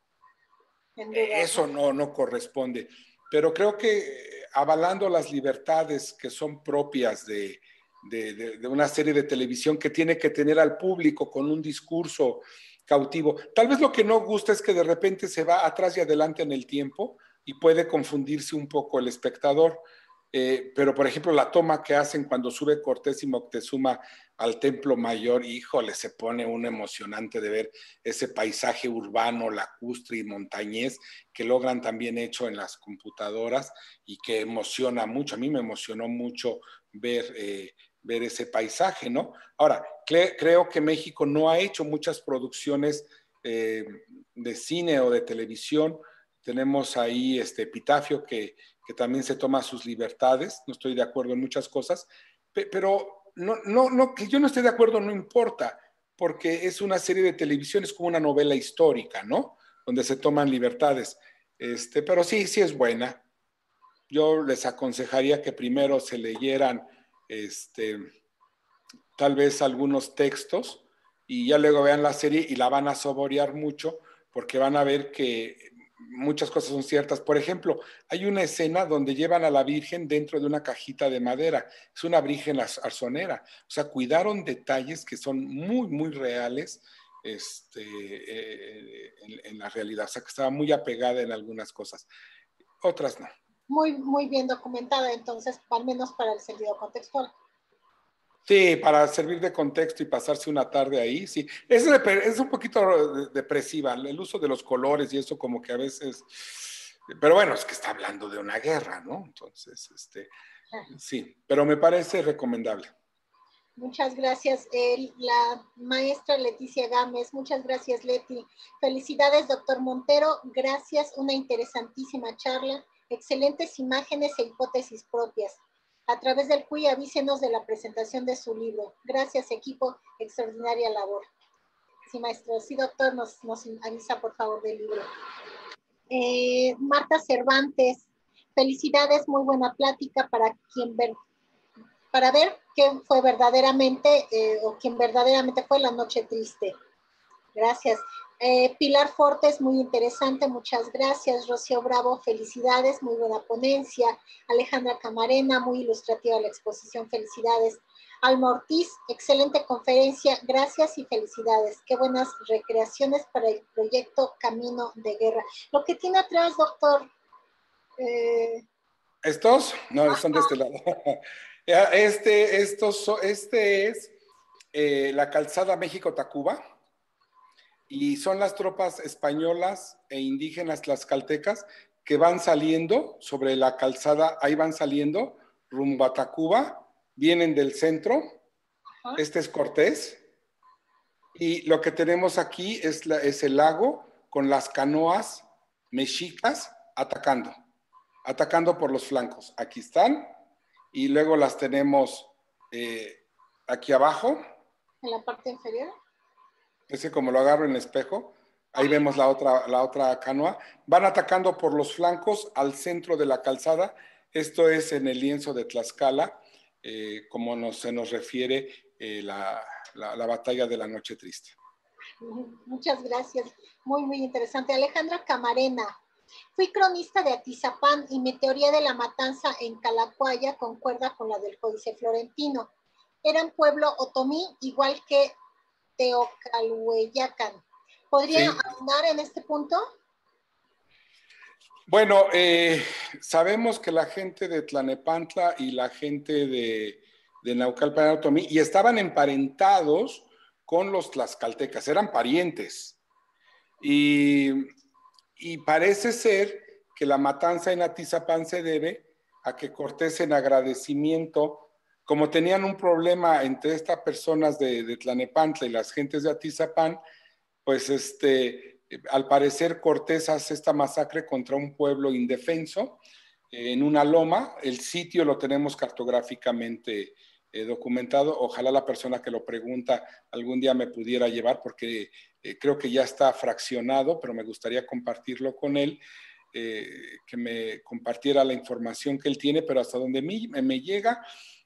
eso no, no corresponde, pero creo que eh, avalando las libertades que son propias de, de, una serie de televisión que tiene que tener al público con un discurso cautivo. Tal vez lo que no gusta es que de repente se va atrás y adelante en el tiempo y puede confundirse un poco el espectador. Eh, pero, por ejemplo, la toma que hacen cuando sube Cortés y Moctezuma al Templo Mayor, híjole, se pone un emocionante de ver ese paisaje urbano, lacustre y montañés que logran también hecho en las computadoras y que emociona mucho. A mí me emocionó mucho ver eh, ver ese paisaje, ¿no? Ahora, creo que México no ha hecho muchas producciones eh, de cine o de televisión. Tenemos ahí este Epitafio que, también se toma sus libertades, no estoy de acuerdo en muchas cosas, pero no, no, no, que yo no esté de acuerdo no importa, porque es una serie de televisión, es como una novela histórica, ¿no? Donde se toman libertades. Este, pero sí, sí es buena. Yo les aconsejaría que primero se leyeran este, tal vez algunos textos y ya luego vean la serie y la van a saborear mucho porque van a ver que muchas cosas son ciertas. Por ejemplo, hay una escena donde llevan a la Virgen dentro de una cajita de madera. Es una Virgen arzonera. O sea, cuidaron detalles que son muy, muy reales este, eh, en, en, la realidad. O sea, que estaba muy apegada en algunas cosas. Otras no muy, muy bien documentada, entonces, al menos para el sentido contextual. Sí, para servir de contexto y pasarse una tarde ahí, sí. Es, es un poquito depresiva el uso de los colores y eso como que a veces... Pero bueno, es que está hablando de una guerra, ¿no? Entonces, este, sí, pero me parece recomendable. Muchas gracias, la maestra Leticia Gámez. Muchas gracias, Leti. Felicidades, doctor Montero. Gracias, una interesantísima charla excelentes imágenes e hipótesis propias, a través del CUI avísenos de la presentación de su libro. Gracias, equipo, extraordinaria labor. Sí, maestro, sí, doctor, nos, avisa, por favor, del libro. Eh, Marta Cervantes, felicidades, muy buena plática para quien ver, para ver quién fue verdaderamente eh, o quién verdaderamente fue la noche triste. Gracias. Eh, Pilar Fortes, muy interesante, muchas gracias. Rocío Bravo, felicidades, muy buena ponencia. Alejandra Camarena, muy ilustrativa la exposición, felicidades. Alma Ortiz, excelente conferencia, gracias y felicidades. Qué buenas recreaciones para el proyecto Camino de Guerra. Lo que tiene atrás, doctor. Eh, ¿Estos? No, son de este lado. este, este es eh, la calzada México-Tacuba y son las tropas españolas e indígenas tlaxcaltecas que van saliendo sobre la calzada, ahí van saliendo rumbo a Tacuba, vienen del centro, este es Cortés, y lo que tenemos aquí es, el lago con las canoas mexicas atacando, atacando por los flancos. Aquí están, y luego las tenemos eh, aquí abajo. En la parte inferior ese como lo agarro en el espejo, ahí vemos la otra, la otra canoa, van atacando por los flancos al centro de la calzada, esto es en el lienzo de Tlaxcala, eh, como se nos refiere eh, la, batalla de la Noche Triste. Muchas gracias, muy, muy interesante. Alejandra Camarena, Fui cronista de Atizapán y mi teoría de la matanza en Calacuaya concuerda con la del Códice Florentino. Eran pueblo otomí, igual que Teocalhueyacán. ¿Podría hablar en este punto? Bueno, eh, sabemos que la gente de Tlanepantla y la gente de, de y estaban emparentados con los tlaxcaltecas, eran parientes. Y, y parece ser que la matanza en Atizapán se debe a que Cortés en agradecimiento como tenían un problema entre estas personas de, Tlanepantla y las gentes de Atizapán, pues este, al parecer Cortés hace esta masacre contra un pueblo indefenso eh, en una loma. El sitio lo tenemos cartográficamente eh, documentado. Ojalá la persona que lo pregunta algún día me pudiera llevar porque eh, creo que ya está fraccionado, pero me gustaría compartirlo con él, que me compartiera la información que él tiene, pero hasta donde me llega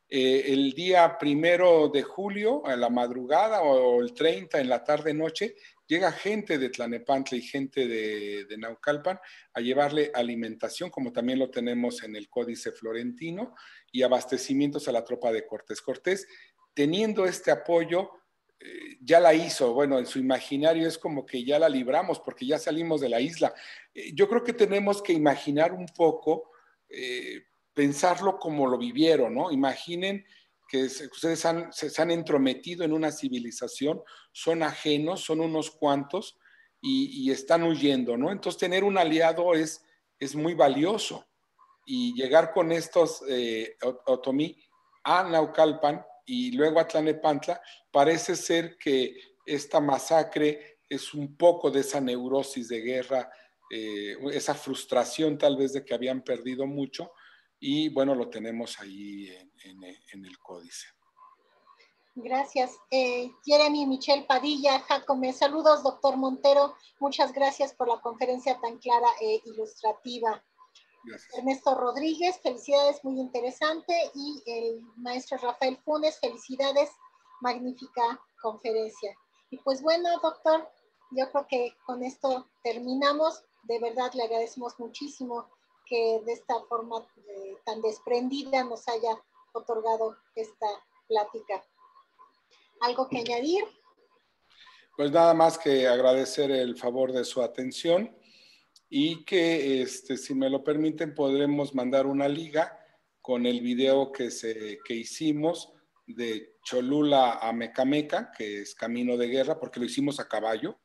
eh, el día primero de julio, a la madrugada o, el 30 en la tarde-noche, llega gente de Tlanepantla y gente de, Naucalpan a llevarle alimentación, como también lo tenemos en el Códice Florentino, y abastecimientos a la tropa de Cortés. Cortés, teniendo este apoyo, eh, ya la hizo, bueno, en su imaginario es como que ya la libramos porque ya salimos de la isla. Eh, yo creo que tenemos que imaginar un poco pensarlo como lo vivieron, ¿no? Imaginen que ustedes se, han entrometido en una civilización, son ajenos, son unos cuantos y, están huyendo, ¿no? Entonces tener un aliado es, muy valioso y llegar con estos eh, otomí a Naucalpan y luego a Tlanepantla, parece ser que esta masacre es un poco de esa neurosis de guerra, eh, esa frustración tal vez de que habían perdido mucho, y bueno, lo tenemos ahí en, el códice. Gracias. Eh, Jeremy Michelle Padilla, Jacome, saludos, doctor Montero. Muchas gracias por la conferencia tan clara e ilustrativa. Ernesto Rodríguez, felicidades, muy interesante. Y el maestro Rafael Funes, felicidades, magnífica conferencia. Y pues bueno, doctor, yo creo que con esto terminamos. De verdad, le agradecemos muchísimo que de esta forma eh, tan desprendida nos haya otorgado esta plática. ¿Algo que añadir? Pues nada más que agradecer el favor de su atención y que, este, si me lo permiten, podremos mandar una liga con el video que, se, que hicimos de Cholula a Mecameca, que es camino de guerra, porque lo hicimos a caballo.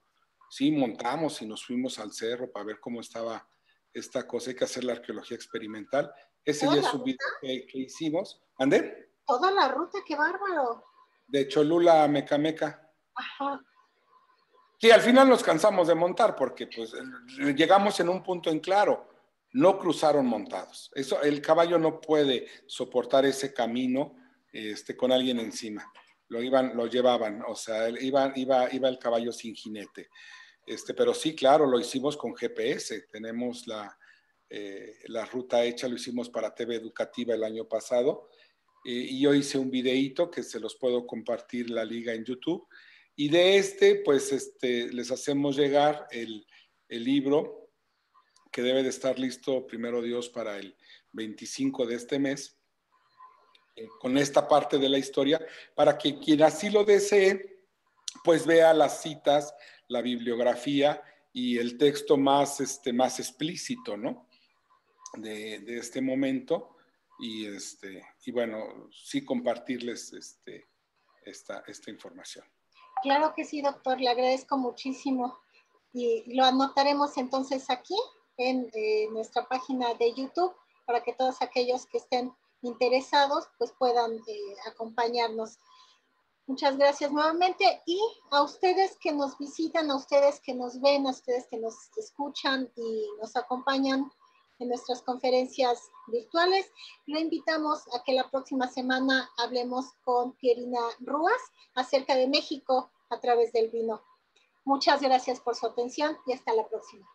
Sí, montamos y nos fuimos al cerro para ver cómo estaba esta cosa, hay que hacer la arqueología experimental. Ese ya es un video que, hicimos. ¿Andé? Toda la ruta, qué bárbaro. De Cholula a Mecameca. Ajá. Sí, al final nos cansamos de montar porque pues llegamos en un punto en claro, no cruzaron montados. Eso, el caballo no puede soportar ese camino este, con alguien encima. Lo iban, lo llevaban, o sea, iba, iba el caballo sin jinete. Este, pero sí, claro, lo hicimos con GPS. Tenemos la, eh, la ruta hecha, lo hicimos para TV Educativa el año pasado. Eh, y yo hice un videíto que se los puedo compartir la liga en YouTube. Y de este, pues este, les hacemos llegar el, el libro que debe de estar listo, primero Dios, para el 25 de este mes eh, con esta parte de la historia para que quien así lo desee, pues vea las citas, la bibliografía y el texto más, este, más explícito, ¿no? De, este momento. Y, este, y bueno, sí compartirles este, esta, esta información. Claro que sí, doctor, le agradezco muchísimo. Y lo anotaremos entonces aquí en nuestra página de YouTube para que todos aquellos que estén interesados pues puedan eh, acompañarnos. Muchas gracias nuevamente y a ustedes que nos visitan, a ustedes que nos ven, a ustedes que nos escuchan y nos acompañan en nuestras conferencias virtuales. Lo invitamos a que la próxima semana hablemos con Pierina Ruas acerca de México a través del vino. Muchas gracias por su atención y hasta la próxima.